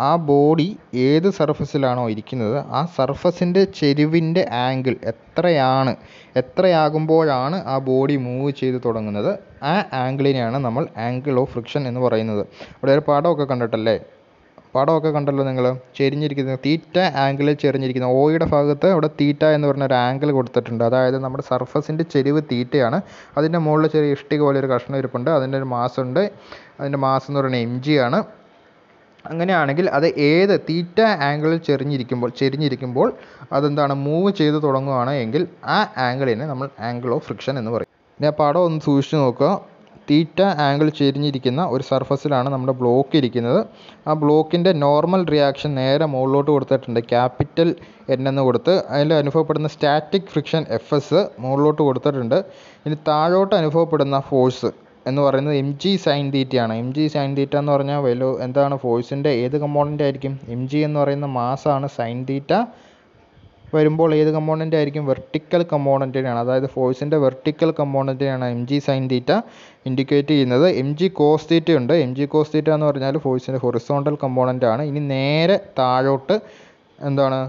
ആ ബോഡി ഏത് സർഫസിലാണോ ഇരിക്കുന്നത് ആ സർഫസിൻ്റെ ചെരുവിൻ്റെ ആംഗിൾ എത്രയാണ് എത്രയാകുമ്പോഴാണ് ആ ബോഡി മൂവ് ചെയ്ത് തുടങ്ങുന്നത് ആ ആംഗിളിനെയാണ് നമ്മൾ ആംഗിൾ ഓഫ് ഫ്രിക്ഷൻ എന്ന് പറയുന്നത് അവിടെ ഒരു പടമൊക്കെ കണ്ടിട്ടല്ലേ പടമൊക്കെ കണ്ടല്ലോ നിങ്ങൾ ചെരിഞ്ഞിരിക്കുന്നത് തീറ്റ ആംഗിളിൽ ചെരിഞ്ഞിരിക്കുന്ന ഓയുടെ ഭാഗത്ത് അവിടെ തീറ്റ എന്ന് പറഞ്ഞ ഒരു ആംഗിൾ കൊടുത്തിട്ടുണ്ട് അതായത് നമ്മുടെ സർഫസിൻ്റെ ചെരിവ് തീറ്റയാണ് അതിൻ്റെ മുകളിൽ ചെറിയ ഇഷ്ടിക പോലെ ഒരു കഷ്ണം ഇരിപ്പുണ്ട് അതിൻ്റെ ഒരു ഉണ്ട് അതിൻ്റെ മാസം എന്ന് പറയുന്നത് എം ജി ആണ് അങ്ങനെയാണെങ്കിൽ അത് ഏത് തീറ്റ ആംഗിളിൽ ചെരിഞ്ഞിരിക്കുമ്പോൾ ചെരിഞ്ഞിരിക്കുമ്പോൾ അതെന്താണ് മൂവ് ചെയ്ത് തുടങ്ങുകയാണ് എങ്കിൽ ആ ആംഗിളിനെ നമ്മൾ ആംഗിൾ ഓഫ് ഫ്രിക്ഷൻ എന്ന് പറയും ഇനി ആ പടം ഒന്ന് സൂക്ഷിച്ച് നോക്കുക തീറ്റ ആംഗിൾ ചെരിഞ്ഞിരിക്കുന്ന ഒരു സർഫസിലാണ് നമ്മുടെ ബ്ലോക്ക് ഇരിക്കുന്നത് ആ ബ്ലോക്കിൻ്റെ നോർമൽ റിയാക്ഷൻ നേരെ മുകളിലോട്ട് കൊടുത്തിട്ടുണ്ട് ക്യാപിറ്റൽ എൻ എന്ന് കൊടുത്ത് അതിൽ അനുഭവപ്പെടുന്ന സ്റ്റാറ്റിക് ഫ്രിക്ഷൻ എഫ് എസ് മുകളിലോട്ട് കൊടുത്തിട്ടുണ്ട് ഇനി താഴോട്ട് അനുഭവപ്പെടുന്ന ഫോഴ്സ് എന്ന് പറയുന്നത് എം ജി സൈൻ തീറ്റയാണ് എം ജി സൈൻ തീറ്റ എന്ന് പറഞ്ഞാൽ വലു എന്താണ് ഫോഴ്സിൻ്റെ ഏത് കമ്പോണൻ്റ് ആയിരിക്കും എം ജി എന്ന് പറയുന്ന മാസ്സാണ് സൈൻ തീറ്റ വരുമ്പോൾ ഏത് ആയിരിക്കും വെർട്ടിക്കൽ കമ്പോണൻറ്റിനെയാണ് അതായത് ഫോഴ്സിൻ്റെ വെർട്ടിക്കൽ കമ്പോണൻറ്റിനെയാണ് M G sine theta indicate ചെയ്യുന്നത് എം ജി കോസ് തീറ്റ ഉണ്ട് എം ജി കോസ് തീറ്റ എന്ന് പറഞ്ഞാൽ ഫോഴ്സിൻ്റെ ഹൊറിസോണ്ടൽ ആണ് ഇനി നേരെ താഴോട്ട് എന്താണ്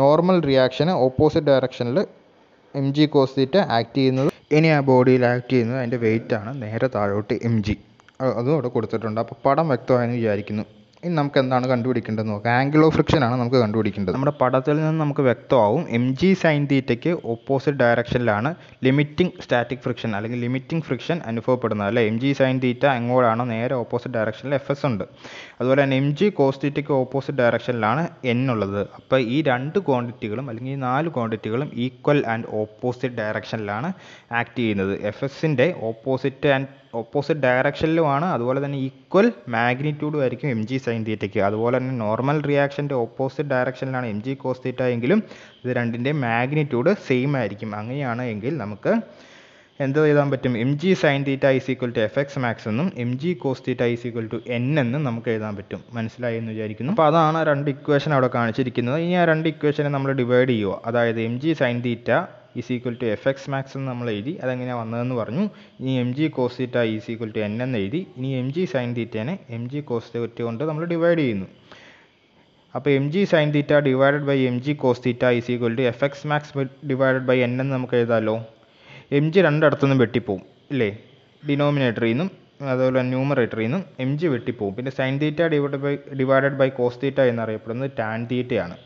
നോർമൽ റിയാക്ഷന് ഓപ്പോസിറ്റ് ഡയറക്ഷനിൽ M G cos theta act ചെയ്യുന്നത് ഇനി ആ ബോഡിയിൽ ആക്ട് ചെയ്യുന്നത് അതിൻ്റെ വെയിറ്റാണ് നേരെ താഴോട്ട് എം ജി അതും അവിടെ കൊടുത്തിട്ടുണ്ട് അപ്പോൾ പടം വ്യക്തമായെന്ന് വിചാരിക്കുന്നു ഇനി നമുക്ക് എന്താണ് കണ്ടുപിടിക്കേണ്ടത് നോക്കാം ആംഗിൾ ഓഫ് ഫ്രിക്ഷൻ ആണ് നമുക്ക് കണ്ടുപിടിക്കേണ്ടത് നമ്മുടെ പടത്തിൽ നിന്ന് നമുക്ക് വ്യക്തമാവും എം ജി സൈൻ തീറ്റയ്ക്ക് ഓപ്പോസിറ്റ് ഡയറക്ഷനിലാണ് ലിമിറ്റിംഗ് സ്റ്റാറ്റിക് ഫ്രിക്ഷൻ അല്ലെങ്കിൽ ലിമിറ്റിംഗ് ഫ്രിക്ഷൻ അനുഭവപ്പെടുന്നത് അല്ലേ എം ജി സൈൻ തീറ്റ എങ്ങോട്ടാണോ നേരെ ഓപ്പോസിറ്റ് ഡയറക്ഷനിൽ എഫ് എസ് ഉണ്ട് അതുപോലെ തന്നെ എം ജി കോസ് തീറ്റയ്ക്ക് ഓപ്പോസിറ്റ് ഡയറക്ഷനിലാണ് എൻ ഉള്ളത് അപ്പോൾ ഈ രണ്ട് ക്വാണ്ടിറ്റികളും അല്ലെങ്കിൽ ഈ നാല് ക്വാണ്ടിറ്റികളും ഈക്വൽ ആൻഡ് ഓപ്പോസിറ്റ് ഡയറക്ഷനിലാണ് ആക്ട് ചെയ്യുന്നത് എഫ് എസിൻ്റെ ഓപ്പോസിറ്റ് ആൻഡ് ഓപ്പോസിറ്റ് ഡയറക്ഷനിലുമാണ് അതുപോലെ തന്നെ ഈക്വൽ മാഗ്നിറ്റ്യൂഡും ആയിരിക്കും എം ജി സൈൻ തീറ്റയ്ക്ക് അതുപോലെ തന്നെ നോർമൽ റിയാക്ഷൻ്റെ ഓപ്പോസിറ്റ് ഡയറക്ഷനിലാണ് എം ജി കോസ് തീറ്റ എങ്കിലും ഇത് രണ്ടിൻ്റെ മാഗ്നിറ്റ്യൂഡ് സെയിം ആയിരിക്കും അങ്ങനെയാണ് എങ്കിൽ നമുക്ക് എന്ത് എഴുതാൻ പറ്റും M G sine theta is equal to F X max എന്നും M G cos theta is equal to N എന്നും നമുക്ക് എഴുതാൻ പറ്റും മനസ്സിലായി എന്ന് വിചാരിക്കുന്നു അപ്പോൾ അതാണ് രണ്ട് ഇക്വേഷൻ അവിടെ കാണിച്ചിരിക്കുന്നത് ഇനി ആ രണ്ട് ഇക്വേഷനെ നമ്മൾ ഡിവൈഡ് ചെയ്യുക അതായത് M G sine theta is equal to F X max എന്ന് നമ്മൾ എഴുതി അതെങ്ങനെയാണ് വന്നതെന്ന് പറഞ്ഞു ഇനി M G cos theta is equal to N എന്ന് എഴുതി ഇനി എം ജി സൈൻ തീറ്റേനെ എം ജി കോസ് തീറ്റ കൊണ്ട് നമ്മൾ ഡിവൈഡ് ചെയ്യുന്നു അപ്പോൾ M G sine theta divided by M G cos theta is equal to F X max divided by N എന്ന് നമുക്ക് എഴുതാമല്ലോ എം ജി രണ്ടിടത്തുനിന്നും വെട്ടിപ്പോവും ഇല്ലേ ഡിനോമിനേറ്ററിൽ നിന്നും അതുപോലെ ന്യൂമറേറ്ററിൽ നിന്നും എം ജി വെട്ടിപ്പോവും പിന്നെ sine theta divide by divided by cos theta എന്നറിയപ്പെടുന്നത് ടാൻ തീറ്റയാണ്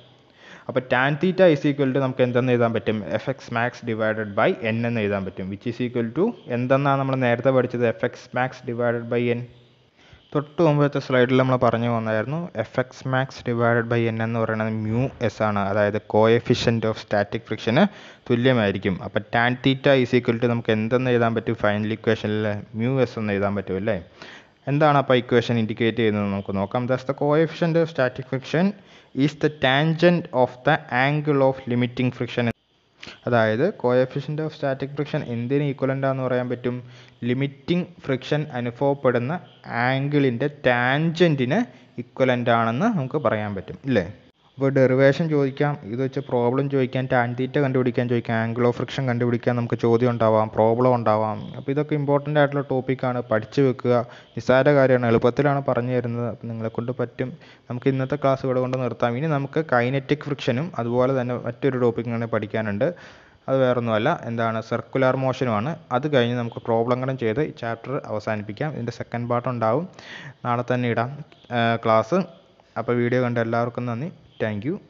അപ്പോൾ tan theta is equal to നമുക്ക് എന്തെന്ന് എഴുതാൻ പറ്റും F X max divided by N എന്ന് എഴുതാൻ പറ്റും വിച്ച് ഇസ് ഈക്വൽ ടു എന്തെന്നാണ് നമ്മൾ നേരത്തെ പഠിച്ചത് F X max divided by N തൊട്ട് മുമ്പത്തെ സ്ലൈഡിൽ നമ്മൾ പറഞ്ഞു വന്നായിരുന്നു F X max divided by N എന്ന് പറയുന്നത് മ്യൂ എസ് ആണ് അതായത് കോ എഫിഷ്യൻറ്റ് ഓഫ് സ്റ്റാറ്റിക് ഫ്രിക്ഷന് തുല്യമായിരിക്കും അപ്പോൾ tan theta is equal to നമുക്ക് എന്തെന്ന് എഴുതാൻ പറ്റും ഫൈനൽ ഇക്വേഷനിൽ മ്യൂ എസ് എന്ന് എഴുതാൻ പറ്റും അല്ലേ എന്താണ് അപ്പോൾ ഇക്വേഷൻ ഇൻഡിക്കേറ്റ് ചെയ്യുന്നത് നമുക്ക് നോക്കാം thus the coefficient of static friction is the tangent of the angle of limiting friction അതായത് കോഎഫിഷ്യൻ്റ് ഓഫ് സ്റ്റാറ്റിക് ഫ്രിക്ഷൻ എന്തിന് ഈക്വലൻ്റാന്ന് പറയാൻ പറ്റും ലിമിറ്റിംഗ് ഫ്രിക്ഷൻ അനുഭവപ്പെടുന്ന ആംഗിളിൻ്റെ ടാൻജൻറ്റിന് ഈക്വലൻ്റ് ആണെന്ന് നമുക്ക് പറയാൻ പറ്റും ഇല്ലേ അപ്പോൾ ഡെറിവേഷൻ ചോദിക്കാം ഇത് വെച്ച് പ്രോബ്ലം ചോദിക്കാം ടാൻ തീറ്റ കണ്ടുപിടിക്കാൻ ചോദിക്കാം ആംഗിൾ ഓഫ് ഫ്രിക്ഷൻ കണ്ടുപിടിക്കാൻ നമുക്ക് ചോദ്യം ഉണ്ടാവാം പ്രോബ്ലം ഉണ്ടാവാം അപ്പോൾ ഇതൊക്കെ ഇമ്പോർട്ടൻ്റ് ആയിട്ടുള്ള ടോപ്പിക്കാണ് പഠിച്ചു വെക്കുക നിസ്സാര കാര്യമാണ് എളുപ്പത്തിലാണ് പറഞ്ഞു തരുന്നത് നിങ്ങളെ കൊണ്ട് പറ്റും നമുക്ക് ഇന്നത്തെ ക്ലാസ് ഇവിടെ കൊണ്ട് നിർത്താം ഇനി നമുക്ക് കൈനറ്റിക് ഫ്രിക്ഷനും അതുപോലെ തന്നെ മറ്റൊരു ടോപ്പിക്കാണ് പഠിക്കാനുണ്ട് അത് വേറൊന്നുമല്ല എന്താണ് സർക്കുലർ മോഷനുമാണ് അത് കഴിഞ്ഞ് നമുക്ക് പ്രോബ്ലം പ്രോബ്ലങ്ങളും ചെയ്ത് ചാപ്റ്റർ അവസാനിപ്പിക്കാം ഇതിൻ്റെ സെക്കൻഡ് പാർട്ട് ഉണ്ടാവും നാളെ തന്നെ ഇടാം ക്ലാസ് അപ്പോൾ വീഡിയോ കണ്ട എല്ലാവർക്കും നന്ദി thank you.